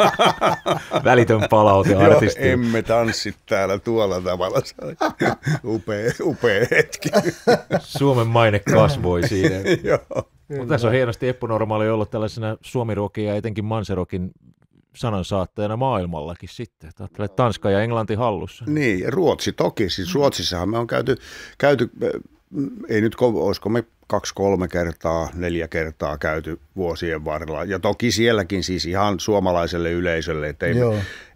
Välitön palaute artistiin. Joo, emme tanssi täällä tuolla tavalla. upea, upea hetki. Suomen maine kasvoi siinä. Joo. Mutta tässä on hienosti epunormaali ollut tällaisena suomirokin ja etenkin manserokin sanansaattajana maailmallakin sitten. Ajattelee Tanska ja Englanti hallussa. Niin, Ruotsi toki. Siis Ruotsissahan me on käyty, käyty eh, ei nyt, olisiko me kaksi-kolme kertaa, neljä kertaa käyty vuosien varrella. Ja toki sielläkin siis ihan suomalaiselle yleisölle, että, ei,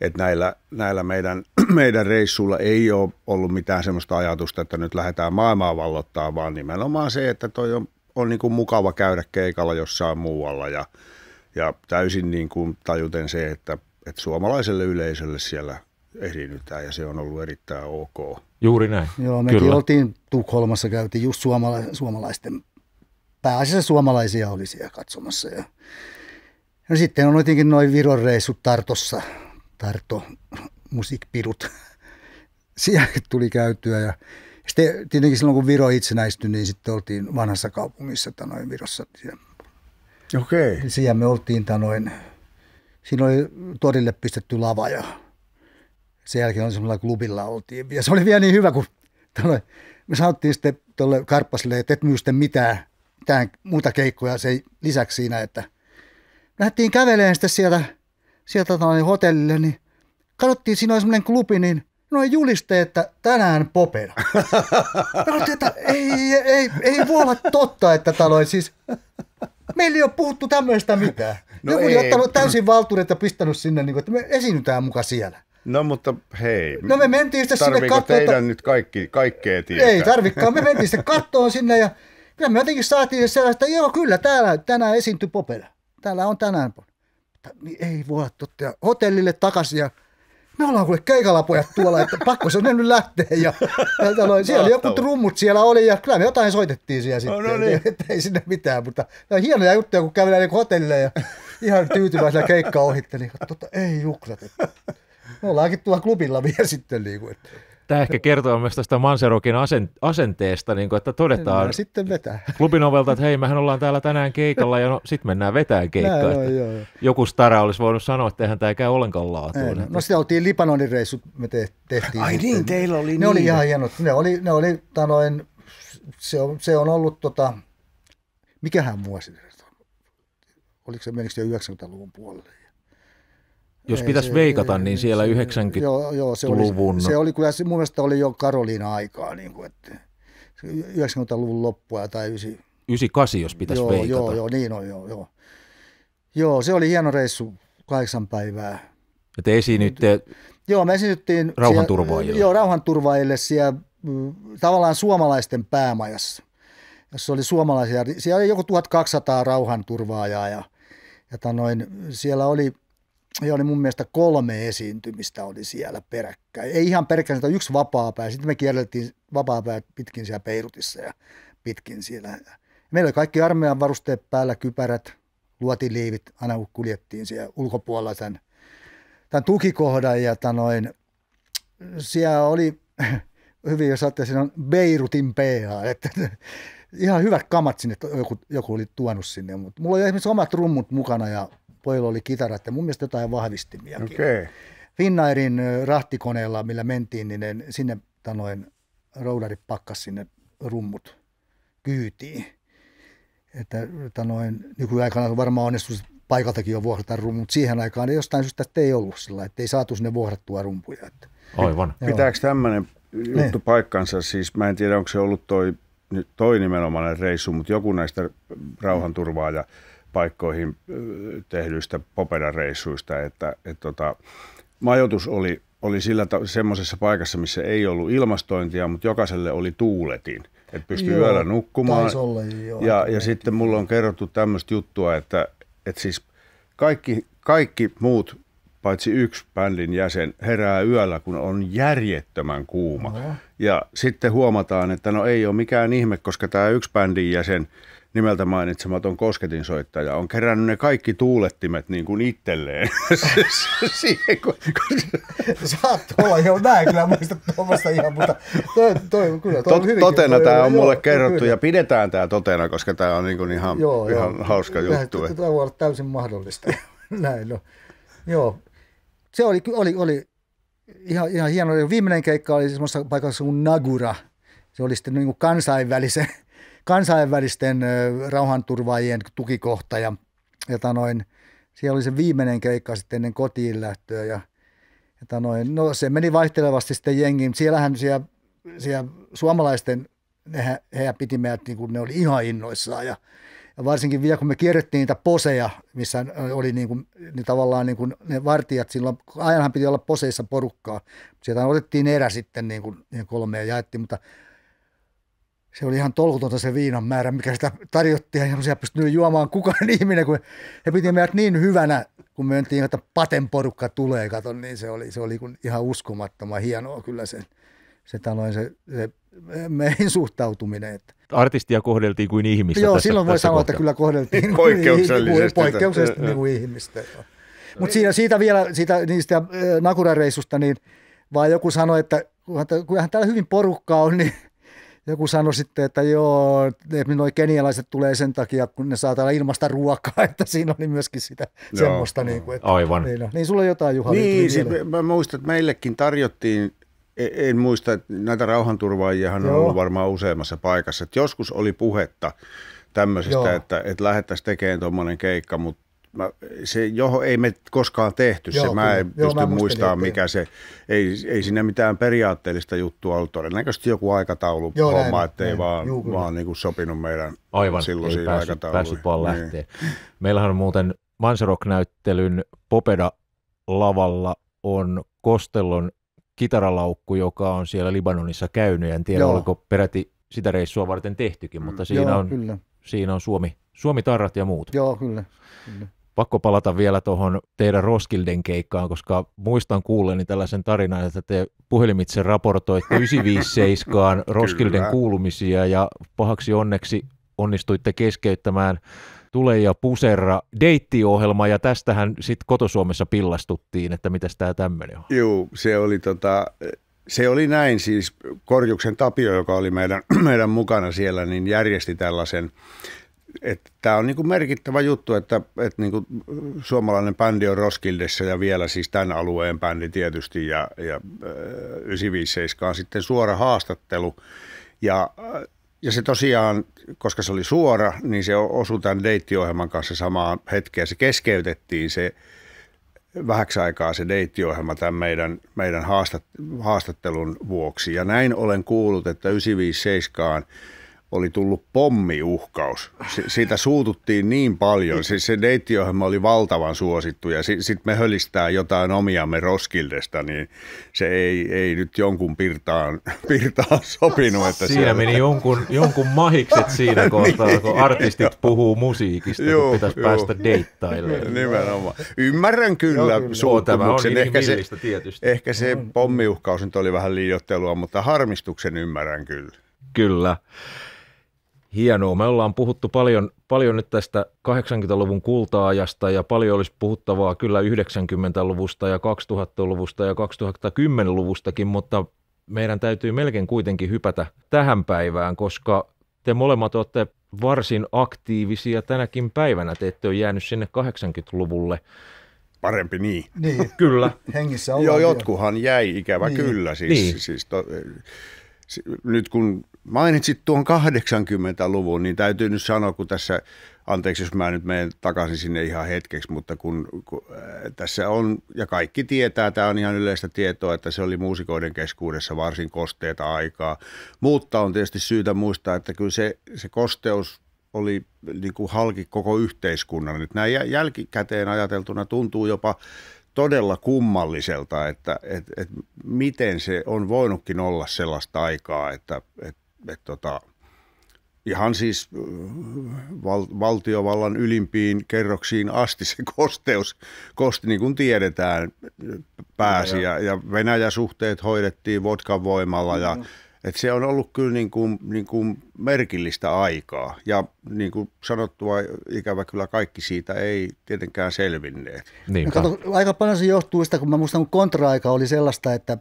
että näillä, näillä meidän, meidän reissuilla ei ole ollut mitään sellaista ajatusta, että nyt lähdetään maailmaa vallottaa, vaan nimenomaan se, että toi on, on niin kuin mukava käydä keikalla jossain muualla ja, ja täysin niin kuin tajuten se, että, että suomalaiselle yleisölle siellä esiinnytään ja se on ollut erittäin ok. Juuri näin. Joo, mekin Kyllä. oltiin Tukholmassa, käytiin just suomala- suomalaisten, pääasiassa suomalaisia oli siellä katsomassa. Ja ja sitten on jotenkin noin Viron reissut Tartossa, Tarto, musiikkipirut, siellä tuli käytyä ja sitten tietenkin silloin kun Viro itsenäistyi, niin sitten oltiin vanhassa kaupungissa noin Virossa. Okei. Okay. Siellä me oltiin noin, siinä oli torille pistetty lava ja sen jälkeen on semmoisella klubilla oltiin. Ja se oli vielä niin hyvä, kun tolle, me sanottiin sitten tuolle Karppasille, että et myy sitten mitään, mitään muuta keikkoja sen lisäksi siinä, että lähdettiin käveleen sitten sieltä, sieltä tolle, tota hotellille, niin katsottiin, siinä oli semmoinen klubi, niin noin juliste, että tänään popera. että ei, ei, ei voi olla totta, että täällä siis... Meillä ei ole puhuttu tämmöistä mitään. No Joku ei. ottanut täysin valtuudet ja pistänyt sinne, niin että me esiinnytään muka siellä. No mutta hei, no me mentiin sitten sinne katsoa, teidän että... nyt kaikki, kaikkea tietää? Ei tarvikaan, me mentiin sitten kattoon sinne ja kyllä me jotenkin saatiin se sellaista, että joo kyllä täällä tänään esiintyi popela. Täällä on tänään. Ei voi olla totta. hotellille takaisin ja me ollaan kuule keikalapojat tuolla, että pakko se on mennyt lähteä. Ja, ja taloin, siellä oli joku trummut siellä oli ja kyllä me jotain soitettiin siellä sitten. No, no niin. et, ei sinne mitään, mutta ne hienoja juttuja, kun kävelee niin hotellille ja ihan tyytyväisellä keikkaa ohitte, niin totta, ei juklat. Että me ollaankin tuolla klubilla vielä sitten. Niin kuin, että. Tämä ehkä kertoo myös tästä Manserokin asenteesta, niin kuin, että todetaan sitten vetää. klubin ovelta, että hei, mehän ollaan täällä tänään keikalla ja no, sitten mennään vetään keikkaa. Näin, että joo, joo. Joku stara olisi voinut sanoa, että eihän tämä ei käy ollenkaan laatuun. No sitten oltiin Libanonin reissut, me te, tehtiin. Ai sitten. niin, teillä oli Ne niin. oli ihan hienot. Ne oli, ne oli tanoin, tota se, on, se on ollut, tota, mikähän vuosi, oliko se menikö jo 90-luvun puolelle? Jos ei, pitäisi se, veikata, ei, niin siellä 90-luvun... Se, se oli kyllä, mun mielestä oli jo Karoliina aikaa, niin kuin, että 90-luvun loppua tai 90... 98, jos pitäisi joo, veikata. Joo, joo, niin on, joo, joo. Joo, se oli hieno reissu, kahdeksan päivää. Ja te esiinnyitte Joo, me esiinnyttiin rauhanturvaajille. Siellä, joo, rauhanturvaajille siellä mm, tavallaan suomalaisten päämajassa. Se oli suomalaisia, siellä oli joku 1200 rauhanturvaajaa ja, ja noin, siellä oli ja oli niin mun mielestä kolme esiintymistä oli siellä peräkkäin. Ei ihan peräkkäin, yksi vapaa pää. Sitten me kierrettiin vapaa pitkin siellä Peirutissa ja pitkin siellä. Meillä oli kaikki armeijan varusteet päällä, kypärät, luotiliivit, aina kun kuljettiin siellä ulkopuolella tämän, tämän tukikohdan. Ja tämän noin, siellä oli, hyvin jos ajattelee, siinä on Beirutin PH, että ihan hyvät kamat sinne joku, joku oli tuonut sinne. Mutta mulla oli esimerkiksi omat rummut mukana ja pojilla oli kitarat ja mun mielestä jotain vahvistimiakin. Okay. Finnairin rahtikoneella, millä mentiin, niin ne, sinne tanoin tota roudarit pakkas sinne rummut kyytiin. Että tanoin, tota nykyaikana varmaan onnistus paikaltakin jo vuokrata rummut. siihen aikaan ei jostain syystä ei ollut sillä, että ei saatu sinne vuokrattua rumpuja. Että. Aivan. Joo. Pitääkö tämmöinen niin. juttu ne. paikkansa? Siis mä en tiedä, onko se ollut toi, toi nimenomainen reissu, mutta joku näistä rauhanturvaaja mm paikkoihin äh, tehdyistä popedareissuista, reissuista että tota, majoitus oli, oli sillä ta- semmoisessa paikassa, missä ei ollut ilmastointia, mutta jokaiselle oli tuuletin, että pystyi joo, yöllä nukkumaan. Olla, joo, ja, ja, sitten mulla on kerrottu tämmöistä juttua, että että siis kaikki, kaikki muut paitsi yksi bändin jäsen herää yöllä, kun on järjettömän kuuma. Oho. Ja sitten huomataan, että no ei ole mikään ihme, koska tämä yksi bändin jäsen nimeltä mainitsematon kosketinsoittaja on kerännyt ne kaikki tuulettimet niin kuin itselleen. Siihen, kun... Saattaa olla, joo, mä en kyllä muista tuommoista ihan, mutta toi, toi, kyllä, toi Tot, on Totena tämä on mulle joo, kerrottu kyllä. ja pidetään tämä totena, koska tämä on niin kuin ihan, joo, ihan joo. hauska Näin, juttu. Tämä voi olla täysin mahdollista. Näin, no. Joo. Se oli, oli, oli ihan, ihan hieno. Viimeinen keikka oli semmoisessa paikassa kuin Nagura. Se oli sitten niin kuin kansainvälisen kansainvälisten rauhanturvaajien tukikohta ja, ja tota noin, siellä oli se viimeinen keikka sitten ennen kotiin lähtöä ja, ja tota noin, no se meni vaihtelevasti sitten jengiin. Siellähän siellä, siellä suomalaisten, nehän, heidän piti meidät, niin kuin ne oli ihan innoissaan ja, ja varsinkin vielä kun me kierrettiin niitä poseja, missä oli niin kuin, niin tavallaan niin kuin ne vartijat silloin, ajanhan piti olla poseissa porukkaa. Sieltä otettiin erä sitten niin kuin, niin kolmeen jaettiin, mutta se oli ihan tolkutonta se viinan määrä, mikä sitä tarjottiin ja siellä pystynyt juomaan kukaan ihminen, kun he piti meidät niin hyvänä, kun me mentiin, että paten porukka tulee, kato, niin se oli, se oli kun ihan uskomattoman hienoa kyllä se, se taloin se, se meihin suhtautuminen. Että. Artistia kohdeltiin kuin ihmistä. Joo, tässä, silloin voi sanoa, kohta. että kyllä kohdeltiin niin, niin poikkeuksellisesti, niin, poikkeuksellisesti niin kuin ihmistä. Mutta siitä, niin. siitä vielä, siitä, niistä nakurareisusta, niin vaan joku sanoi, että kyllähän täällä hyvin porukkaa on, niin joku sanoi sitten, että joo, että noi kenialaiset tulee sen takia, kun ne saa täällä ilmasta ruokaa, että siinä oli myöskin sitä joo. semmoista. Niin kuin, että, Aivan. Niin, no, niin sulla on jotain, Juha? Niin, siis mä muistan, että meillekin tarjottiin, e-, en muista, että näitä rauhanturvaajiahan joo. on ollut varmaan useammassa paikassa. Että joskus oli puhetta tämmöisestä, että, että lähettäisiin tekemään tuommoinen keikka, mutta mä, se, johon ei me koskaan tehty joo, se, mä en joo, pysty muistamaan mikä se, ei, ei siinä mitään periaatteellista juttua ollut, todennäköisesti joku aikataulu joo, homma, näin, ettei näin, vaan, juu, vaan niin kuin sopinut meidän Aivan, silloisiin ei päässyt, päässyt vaan niin. lähteä. Niin. Meillähän on muuten Manserok-näyttelyn Popeda lavalla on Kostellon kitaralaukku, joka on siellä Libanonissa käynyt. En tiedä, Joo. oliko peräti sitä reissua varten tehtykin, mutta mm. siinä, Joo, on, kyllä. siinä on Suomi, Suomi tarrat ja muut. Joo, kyllä. kyllä pakko palata vielä tuohon teidän Roskilden keikkaan, koska muistan kuulleni tällaisen tarinan, että te puhelimitse raportoitte 957 Roskilden Kyllä. kuulumisia ja pahaksi onneksi onnistuitte keskeyttämään Tule ja Puserra deittiohjelma ja tästähän sitten kotosuomessa pillastuttiin, että mitäs tämä tämmöinen on. Joo, se oli tota, se oli näin, siis Korjuksen Tapio, joka oli meidän, meidän mukana siellä, niin järjesti tällaisen Tämä on niinku merkittävä juttu, että et niinku suomalainen bändi on Roskildessa ja vielä siis tämän alueen bändi tietysti ja, ja 957 on sitten suora haastattelu. Ja, ja se tosiaan, koska se oli suora, niin se osui tämän deittiohjelman kanssa samaan hetkeen. Se keskeytettiin se vähäksi aikaa se deittiohjelma tämän meidän, meidän haastattelun vuoksi. Ja näin olen kuullut, että 957 oli tullut pommiuhkaus. Si- siitä suututtiin niin paljon. Siis se deittiohjelma oli valtavan suosittu ja si- sitten me hölistää jotain omiamme Roskildesta, niin se ei, ei nyt jonkun pirtaan, pirtaan sopinut. Että siinä siellä... meni jonkun, jonkun mahikset siinä kohtaa, niin, kun artistit joo. puhuu musiikista, juu, kun pitäisi joo. päästä deittailemaan. Nimenomaan. Ymmärrän kyllä suuttumuksen. Niin ehkä se, ehkä se mm. pommiuhkaus nyt oli vähän liioittelua, mutta harmistuksen ymmärrän kyllä. Kyllä hienoa. Me ollaan puhuttu paljon, paljon nyt tästä 80-luvun kultaajasta ja paljon olisi puhuttavaa kyllä 90-luvusta ja 2000-luvusta ja 2010-luvustakin, mutta meidän täytyy melkein kuitenkin hypätä tähän päivään, koska te molemmat olette varsin aktiivisia tänäkin päivänä. Te ette ole jäänyt sinne 80-luvulle. Parempi niin. niin. Kyllä. Hengissä ollaan Joo, jotkuhan jäi ikävä niin. kyllä. Siis, niin. siis to, nyt kun mainitsit tuon 80-luvun, niin täytyy nyt sanoa, kun tässä, anteeksi jos mä nyt menen takaisin sinne ihan hetkeksi, mutta kun, kun äh, tässä on, ja kaikki tietää, tämä on ihan yleistä tietoa, että se oli muusikoiden keskuudessa varsin kosteita aikaa, mutta on tietysti syytä muistaa, että kyllä se, se kosteus oli niin kuin halki koko yhteiskunnan. Nyt näin jälkikäteen ajateltuna tuntuu jopa todella kummalliselta, että et, et miten se on voinutkin olla sellaista aikaa, että et, et tota, ihan siis äh, val, valtiovallan ylimpiin kerroksiin asti se kosteus kosti, niin kuin tiedetään, pääsi. Ja, ja Venäjä-suhteet hoidettiin vodkan voimalla ja mm-hmm et se on ollut kyllä niin kuin, niin kuin merkillistä aikaa ja niin kuin sanottua, ikävä kyllä kaikki siitä ei tietenkään selvinneet. Kato, aika paljon se johtuu sitä, kun mä muistan, kun kontra-aika oli sellaista, että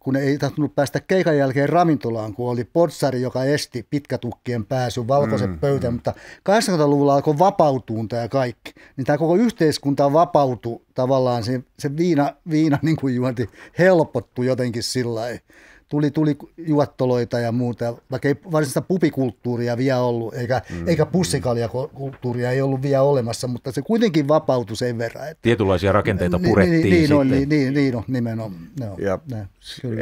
kun ei tahtunut päästä keikan jälkeen ravintolaan, kun oli potsari, joka esti pitkätukkien pääsyn, valkoisen mm, pöytä, mm. mutta 80-luvulla alkoi vapautua tämä kaikki. Niin tämä koko yhteiskunta vapautui tavallaan, se, se viina, viina niin kuin juonti helpottui jotenkin sillä lailla tuli, tuli juottoloita ja muuta, vaikka ei varsinaista pupikulttuuria vielä ollut, eikä, mm. eikä pussikaljakulttuuria ei ollut vielä olemassa, mutta se kuitenkin vapautui sen verran. Että, Tietynlaisia rakenteita niin, purettiin niin, niin, niin, sitten. niin, niin, niin no, nimenomaan. Joo, ja ne,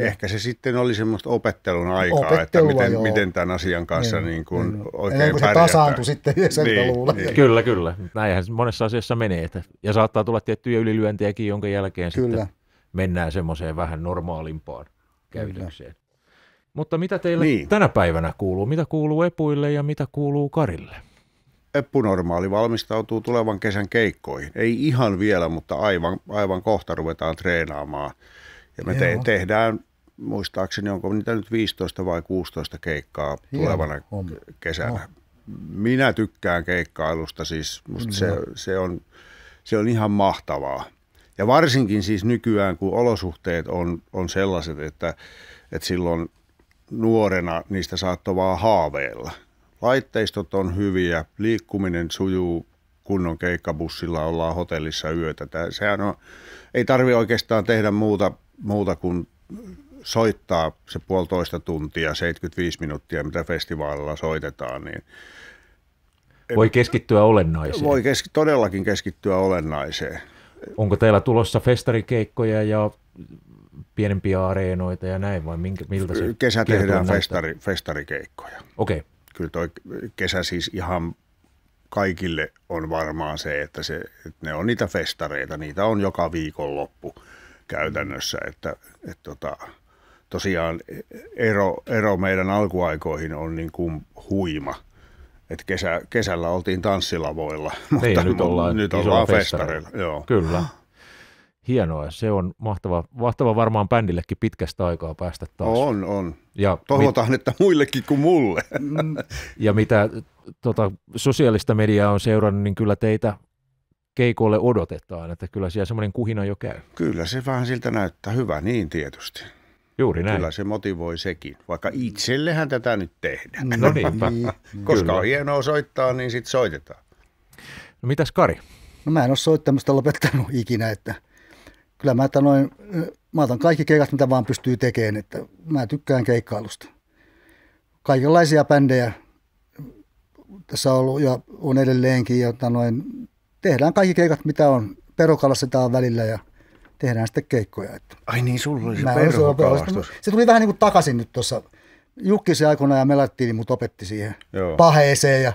Ehkä se sitten oli semmoista opettelun aikaa, Opettelua, että miten, joo. miten tämän asian kanssa niin, niin kuin niin, niin. oikein Ennen kuin se tasaantui sitten 90 Niin, niin. Kyllä, kyllä. Näinhän monessa asiassa menee. Että, ja saattaa tulla tiettyjä ylilyöntejäkin, jonka jälkeen kyllä. sitten mennään semmoiseen vähän normaalimpaan käytökseen. Mutta mitä teille niin. tänä päivänä kuuluu? Mitä kuuluu Epuille ja mitä kuuluu Karille? Eppu Normaali valmistautuu tulevan kesän keikkoihin. Ei ihan vielä, mutta aivan, aivan kohta ruvetaan treenaamaan. Ja me te- tehdään, muistaakseni onko niitä nyt 15 vai 16 keikkaa tulevana on. kesänä. On. Oh. Minä tykkään keikkailusta, siis musta mm. se, se, on, se on ihan mahtavaa. Ja varsinkin siis nykyään, kun olosuhteet on, on sellaiset, että, että silloin nuorena niistä saattoi vaan haaveilla. Laitteistot on hyviä, liikkuminen sujuu kunnon keikkabussilla, ollaan hotellissa yötä. Tää, sehän on, ei tarvi oikeastaan tehdä muuta, muuta kuin soittaa se puolitoista tuntia, 75 minuuttia, mitä festivaalilla soitetaan, niin voi keskittyä olennaiseen. Voi keski, todellakin keskittyä olennaiseen. Onko teillä tulossa festarikeikkoja ja pienempiä areenoita ja näin, vai minkä, miltä se Kesä tehdään festari, festarikeikkoja. Okei. Okay. Kyllä toi kesä siis ihan kaikille on varmaan se, että, se, että ne on niitä festareita, niitä on joka viikonloppu käytännössä, että, että tota, tosiaan ero, ero meidän alkuaikoihin on niin kuin huima – että kesä, kesällä oltiin tanssilavoilla, niin, mutta niin, nyt ollaan, nyt ollaan festareilla. Joo. Kyllä. Hienoa. Se on mahtava, mahtava varmaan bändillekin pitkästä aikaa päästä taas. On, on. Ja Toivotaan, mit... että muillekin kuin mulle. Mm. ja mitä tota, sosiaalista mediaa on seurannut, niin kyllä teitä keikolle odotetaan, että kyllä siellä semmoinen kuhina jo käy. Kyllä se vähän siltä näyttää. Hyvä niin tietysti. Juuri näin. Kyllä se motivoi sekin, vaikka itsellehän tätä nyt tehdään. No niin. Koska on hienoa soittaa, niin sitten soitetaan. No mitäs Kari? No mä en ole soittamista lopettanut ikinä, että kyllä mä, että noin, mä otan kaikki keikat, mitä vaan pystyy tekemään, että mä tykkään keikkailusta. Kaikenlaisia bändejä tässä on ollut ja on edelleenkin, ja noin, tehdään kaikki keikat, mitä on. Perokalassa tämä on välillä ja – tehdään sitten keikkoja. Että Ai niin, sulla oli se perhokalastus. Se tuli vähän niin kuin takaisin nyt tuossa. Jukki se aikana ja Melatti niin mut opetti siihen Joo. paheeseen ja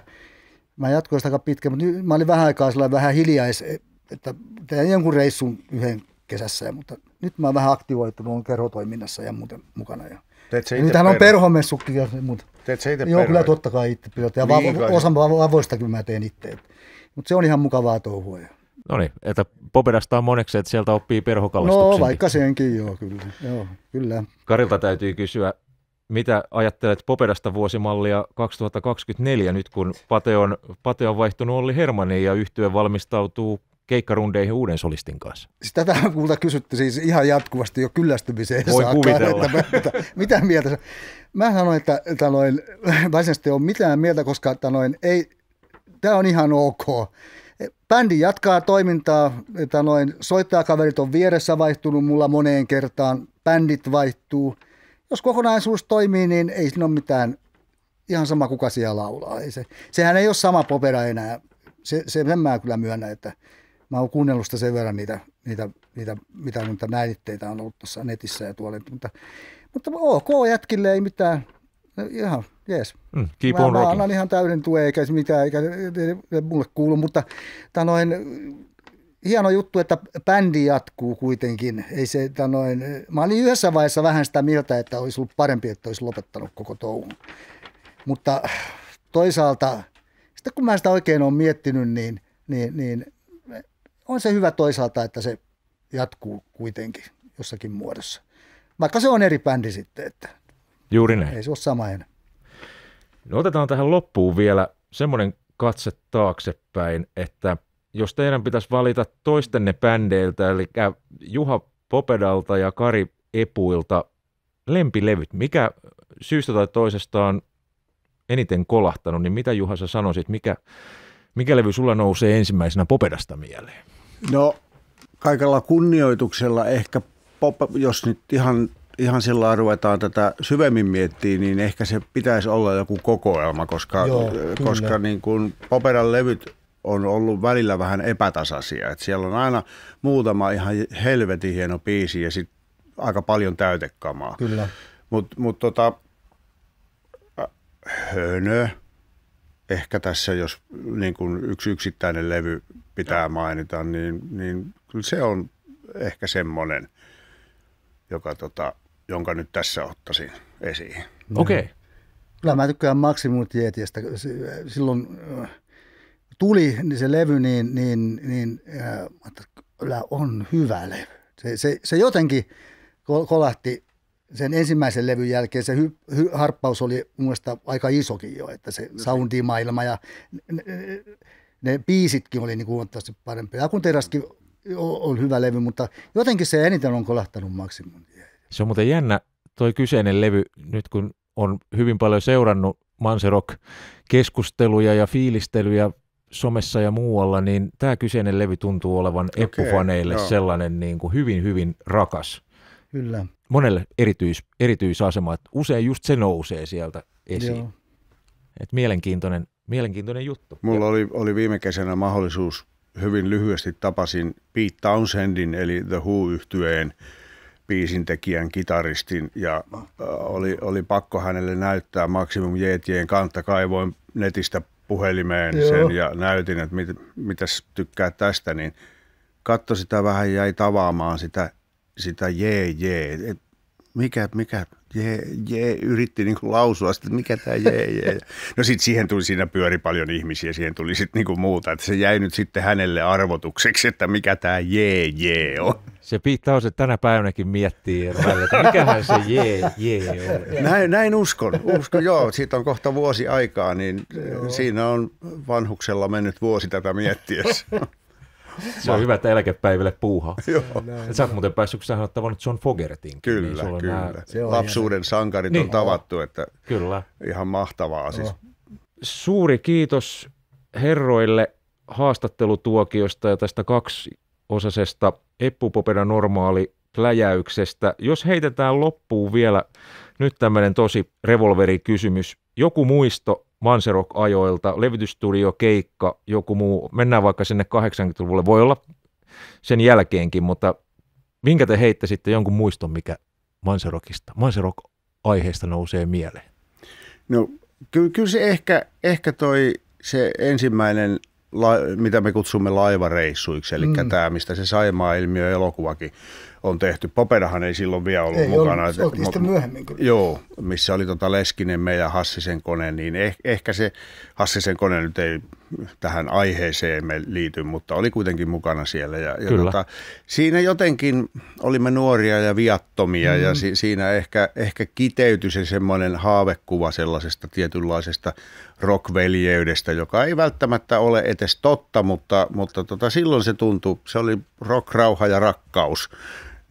mä jatkoin sitä aika pitkään, mutta nyt mä olin vähän aikaa sillä vähän hiljais, että tein jonkun reissun yhden kesässä, Ja, mutta nyt mä oon vähän aktivoitunut, oon kerhotoiminnassa ja muuten mukana. Ja Teet se Nythän on perhomessukki ja muut. Teet se itse Joo, kyllä totta kai itse pidot. Ja va- niin, osan avoistakin mä teen itse. Mutta se on ihan mukavaa touhua. Ja. No niin, että popedasta on moneksi, että sieltä oppii perhokalastuksenkin. No vaikka senkin joo, kyllä. Joo, kyllä. Karilta täytyy kysyä, mitä ajattelet popedasta vuosimallia 2024 nyt, kun Pate on, Pate on vaihtunut Olli Hermanin ja yhtye valmistautuu keikkarundeihin uuden solistin kanssa? Tätä kulta kysytti siis ihan jatkuvasti jo kyllästymiseen Voi saakka, kuvitella. Että, että, mitä mieltä? Mä sanoin, että, että noin, varsinaisesti on mitään mieltä, koska noin, ei, tämä on ihan ok. Bändi jatkaa toimintaa, että noin soittajakaverit on vieressä vaihtunut mulla moneen kertaan, bändit vaihtuu. Jos kokonaisuus toimii, niin ei siinä ole mitään, ihan sama kuka siellä laulaa. Ei se, sehän ei ole sama popera enää, se, se, sen mä kyllä myönnän, että mä oon kuunnellut sitä sen verran niitä, niitä, niitä mitä niitä näytteitä on ollut tuossa netissä ja tuolla. Mutta, mutta ok, jätkille ei mitään, no, ihan Jees. Mm, mä, mä annan ihan täyden tuen, eikä mitään, eikä mulle kuulu, mutta tanoin, hieno juttu, että bändi jatkuu kuitenkin. Ei se, tanoin, mä olin yhdessä vaiheessa vähän sitä mieltä, että olisi ollut parempi, että olisi lopettanut koko touhun. Mutta toisaalta, sitten kun mä sitä oikein olen miettinyt, niin, niin, niin on se hyvä toisaalta, että se jatkuu kuitenkin jossakin muodossa. Vaikka se on eri bändi sitten, että Juuri näin. ei se ole sama enää. No otetaan tähän loppuun vielä semmoinen katse taaksepäin, että jos teidän pitäisi valita toistenne bändeiltä, eli Juha Popedalta ja Kari Epuilta lempilevyt, mikä syystä tai toisesta on eniten kolahtanut, niin mitä Juha sä sanoisit, mikä, mikä levy sulla nousee ensimmäisenä Popedasta mieleen? No kaikella kunnioituksella ehkä, pop, jos nyt ihan ihan sillä ruvetaan tätä syvemmin miettimään, niin ehkä se pitäisi olla joku kokoelma, koska, Joo, äh, koska niin kuin Poperan levyt on ollut välillä vähän epätasaisia. Et siellä on aina muutama ihan helvetin hieno biisi ja sitten aika paljon täytekamaa. Kyllä. Mutta mut tota, äh, hönö, ehkä tässä, jos niin kun yksi yksittäinen levy pitää mainita, niin, niin kyllä se on ehkä semmoinen, joka tota, jonka nyt tässä ottaisin esiin. No. Okei. Okay. Kyllä mä tykkään Maximum tietiestä Silloin äh, tuli niin se levy, niin, niin, niin äh, kyllä on hyvä levy. Se, se, se jotenkin kolahti sen ensimmäisen levyn jälkeen. Se hy, hy, harppaus oli mun mielestä aika isokin jo, että se no soundimaailma ja ne, ne biisitkin oli niin huomattavasti parempia. Ja kun teräskin on, on hyvä levy, mutta jotenkin se eniten on kolahtanut Maximum tieteestä. Se on muuten jännä toi kyseinen levy, nyt kun on hyvin paljon seurannut Manserok-keskusteluja ja fiilistelyjä somessa ja muualla, niin tämä kyseinen levy tuntuu olevan okay, eppufaneille joo. sellainen niin kuin hyvin, hyvin rakas. Kyllä. Monelle erityis, erityisasema, että usein just se nousee sieltä esiin. Joo. Et mielenkiintoinen, mielenkiintoinen juttu. Mulla oli, oli viime kesänä mahdollisuus, hyvin lyhyesti tapasin Pete Townsendin eli The Who-yhtyeen biisintekijän, kitaristin ja äh, oli, oli pakko hänelle näyttää Maximum Jeetien kantta. Kaivoin netistä puhelimeen Joo. sen ja näytin, että mit, mitäs tykkää tästä, niin katso sitä vähän jäi tavaamaan sitä, sitä jee jee mikä, mikä, jee, jee, yritti niin kuin lausua, että mikä tämä jee, jee. No sitten siihen tuli, siinä pyöri paljon ihmisiä, siihen tuli sitten niin kuin muuta, että se jäi nyt sitten hänelle arvotukseksi, että mikä tämä jee, jee on. Se se, tänä päivänäkin miettii, että mikähän se jee, jee on. Näin, näin uskon, uskon, joo, siitä on kohta vuosi aikaa, niin joo. siinä on vanhuksella mennyt vuosi tätä miettiessä. Se on hyvä, että eläkepäiville puuhaa. sä oot muuten päässyt, kun sä oot tavannut John Fogertin. Kyllä, niin kyllä. Nämä... Lapsuuden ihan... sankarit niin. on tavattu, että kyllä. ihan mahtavaa siis. Oh. Suuri kiitos herroille haastattelutuokiosta ja tästä kaksiosaisesta Eppupopeda normaali läjäyksestä. Jos heitetään loppuun vielä nyt tämmöinen tosi revolverikysymys. Joku muisto Manserok-ajoilta, levytystudio, keikka, joku muu, mennään vaikka sinne 80-luvulle, voi olla sen jälkeenkin, mutta minkä te heittäisitte jonkun muiston, mikä Manserokista, Manserok-aiheesta nousee mieleen? No ky- kyllä se ehkä, ehkä toi se ensimmäinen, la- mitä me kutsumme laivareissuiksi, eli mm. tämä, mistä se Saimaa-ilmiö elokuvakin on tehty. Popedahan ei silloin vielä ollut ei mukana. Ollut, oltiin sitten myöhemmin kyllä. Joo, missä oli tota Leskinen meidän Hassisen kone, niin eh- ehkä se Hassisen kone nyt ei tähän aiheeseen me liity, mutta oli kuitenkin mukana siellä. Ja, ja kyllä. Tota, siinä jotenkin olimme nuoria ja viattomia mm-hmm. ja mm. si- siinä ehkä, ehkä kiteytyi se semmoinen haavekuva sellaisesta tietynlaisesta rockveljeydestä, joka ei välttämättä ole etes totta, mutta, mutta tota, silloin se tuntui, se oli rockrauha ja rakkaus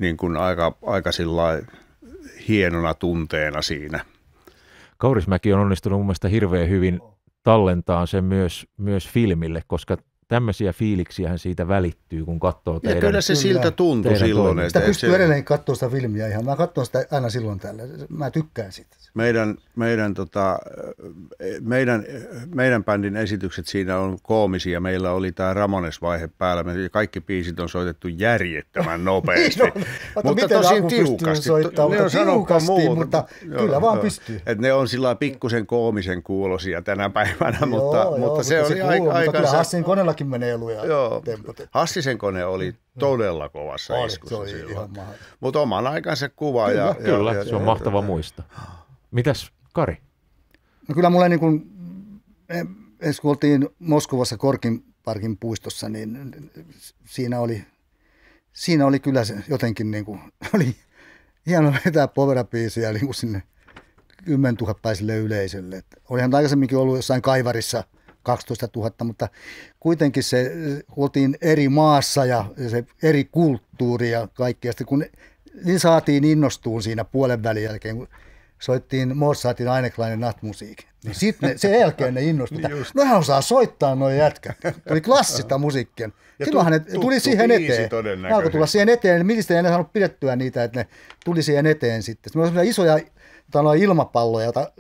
niin kuin aika, aika hienona tunteena siinä. Kaurismäki on onnistunut mun mielestä hirveän hyvin tallentaa sen myös, myös filmille, koska Tämmöisiä hän siitä välittyy, kun katsoo teidän... Ja kyllä se siltä tuntui silloin. Että sitä pystyy se... edelleen katsoa sitä filmiä ihan. Mä katson sitä aina silloin tällä. Mä tykkään sitä Meidän, meidän, tota, meidän, meidän bändin esitykset siinä on koomisia. Meillä oli tämä Ramones-vaihe päällä. Me kaikki biisit on soitettu järjettömän nopeasti. no, mutta, mutta tosin tiukasti. Soittaa, ne on tiukasti, muuta, mutta joo, kyllä vaan joo. pystyy. Et ne on sillä pikkusen koomisen kuulosia tänä päivänä, joo, mutta, joo, mutta, mutta se, se oli aika... Mutta kyllä Hassin koneellakin kaikki menee luja Joo. temput. Hassisen kone oli todella kovassa oli, iskussa se oli silloin. Mutta oman aikansa kuva. Kyllä, ja, kyllä ja, se ja, on ja, mahtava ja, muista. Mitäs Kari? No kyllä mulle niin kuin, e, ensin kun oltiin Moskovassa Korkin parkin puistossa, niin siinä oli, siinä oli kyllä se jotenkin niin kuin, oli hieno vetää poverapiisiä niin kuin sinne kymmentuhappaisille yleisölle. Et olihan aikaisemminkin ollut jossain kaivarissa 12 000, mutta kuitenkin se oltiin eri maassa ja se eri kulttuuri ja kaikki. Ja kun niin saatiin innostuun siinä puolen välin jälkeen, kun soittiin Mozartin aineklainen natmusiikin. Niin sitten sen jälkeen ne innostuivat. Nohan osaa soittaa noin jätkät. Tuli klassista musiikkia. Silloinhan ne tuli siihen eteen. Ne alkoi tulla siihen eteen, niin Ne ministeri ei saanut pidettyä niitä, että ne tuli siihen eteen sitten. Sitten on sellaisia isoja tota, ilmapalloja, joita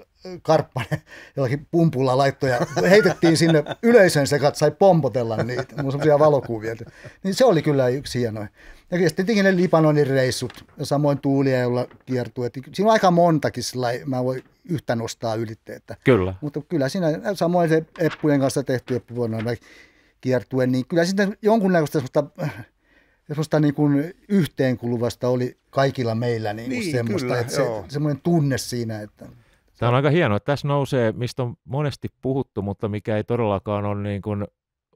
karppane jollakin pumpulla laittoi ja heitettiin sinne yleisön se sai pompotella niitä, mun semmoisia valokuvia. Niin se oli kyllä yksi hieno. Ja sitten tietenkin ne Libanonin reissut, ja samoin tuulia, jolla kiertuu. Et siinä on aika montakin sillä mä voi yhtä nostaa ylitteitä. Kyllä. Mutta kyllä siinä, samoin se Eppujen kanssa tehty Eppuvuonna kiertuen, niin kyllä sitten jonkunnäköistä semmoista semmoista niin kuin yhteenkuluvasta oli kaikilla meillä niin niin, semmoista, kyllä, että se, semmoinen tunne siinä, että Tämä on aika hienoa, että tässä nousee, mistä on monesti puhuttu, mutta mikä ei todellakaan ole niin kuin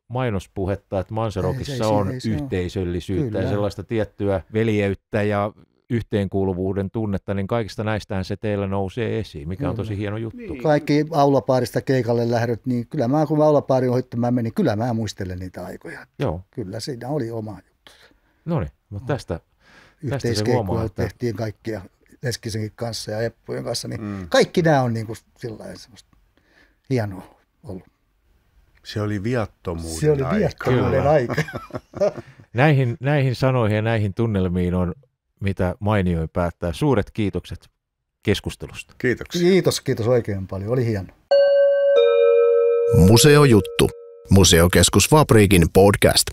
mainospuhetta, että Manserokissa ei, se, on ei, se, yhteisöllisyyttä Kyllä. ja sellaista tiettyä veljeyttä ja yhteenkuuluvuuden tunnetta, niin kaikista näistähän se teillä nousee esiin, mikä on tosi hieno juttu. Niin. Kaikki aulapaarista keikalle lähdöt, niin kyllä mä kun aulapaari mä menin, kyllä mä muistelen niitä aikoja. Joo. Kyllä siinä oli oma juttu. No niin, mutta tästä, tästä se huomaa, että... tehtiin kaikkia Leskisenkin kanssa ja Eppujen kanssa, niin mm. kaikki nämä on niin kuin sillä semmoista hienoa ollut. Se oli viattomuuden Se oli viattomuuden aika. aika. näihin, näihin sanoihin ja näihin tunnelmiin on mitä mainioin päättää. Suuret kiitokset keskustelusta. Kiitoksia. Kiitos, kiitos oikein paljon. Oli hieno. Museojuttu. Museokeskus Fabriikin podcast.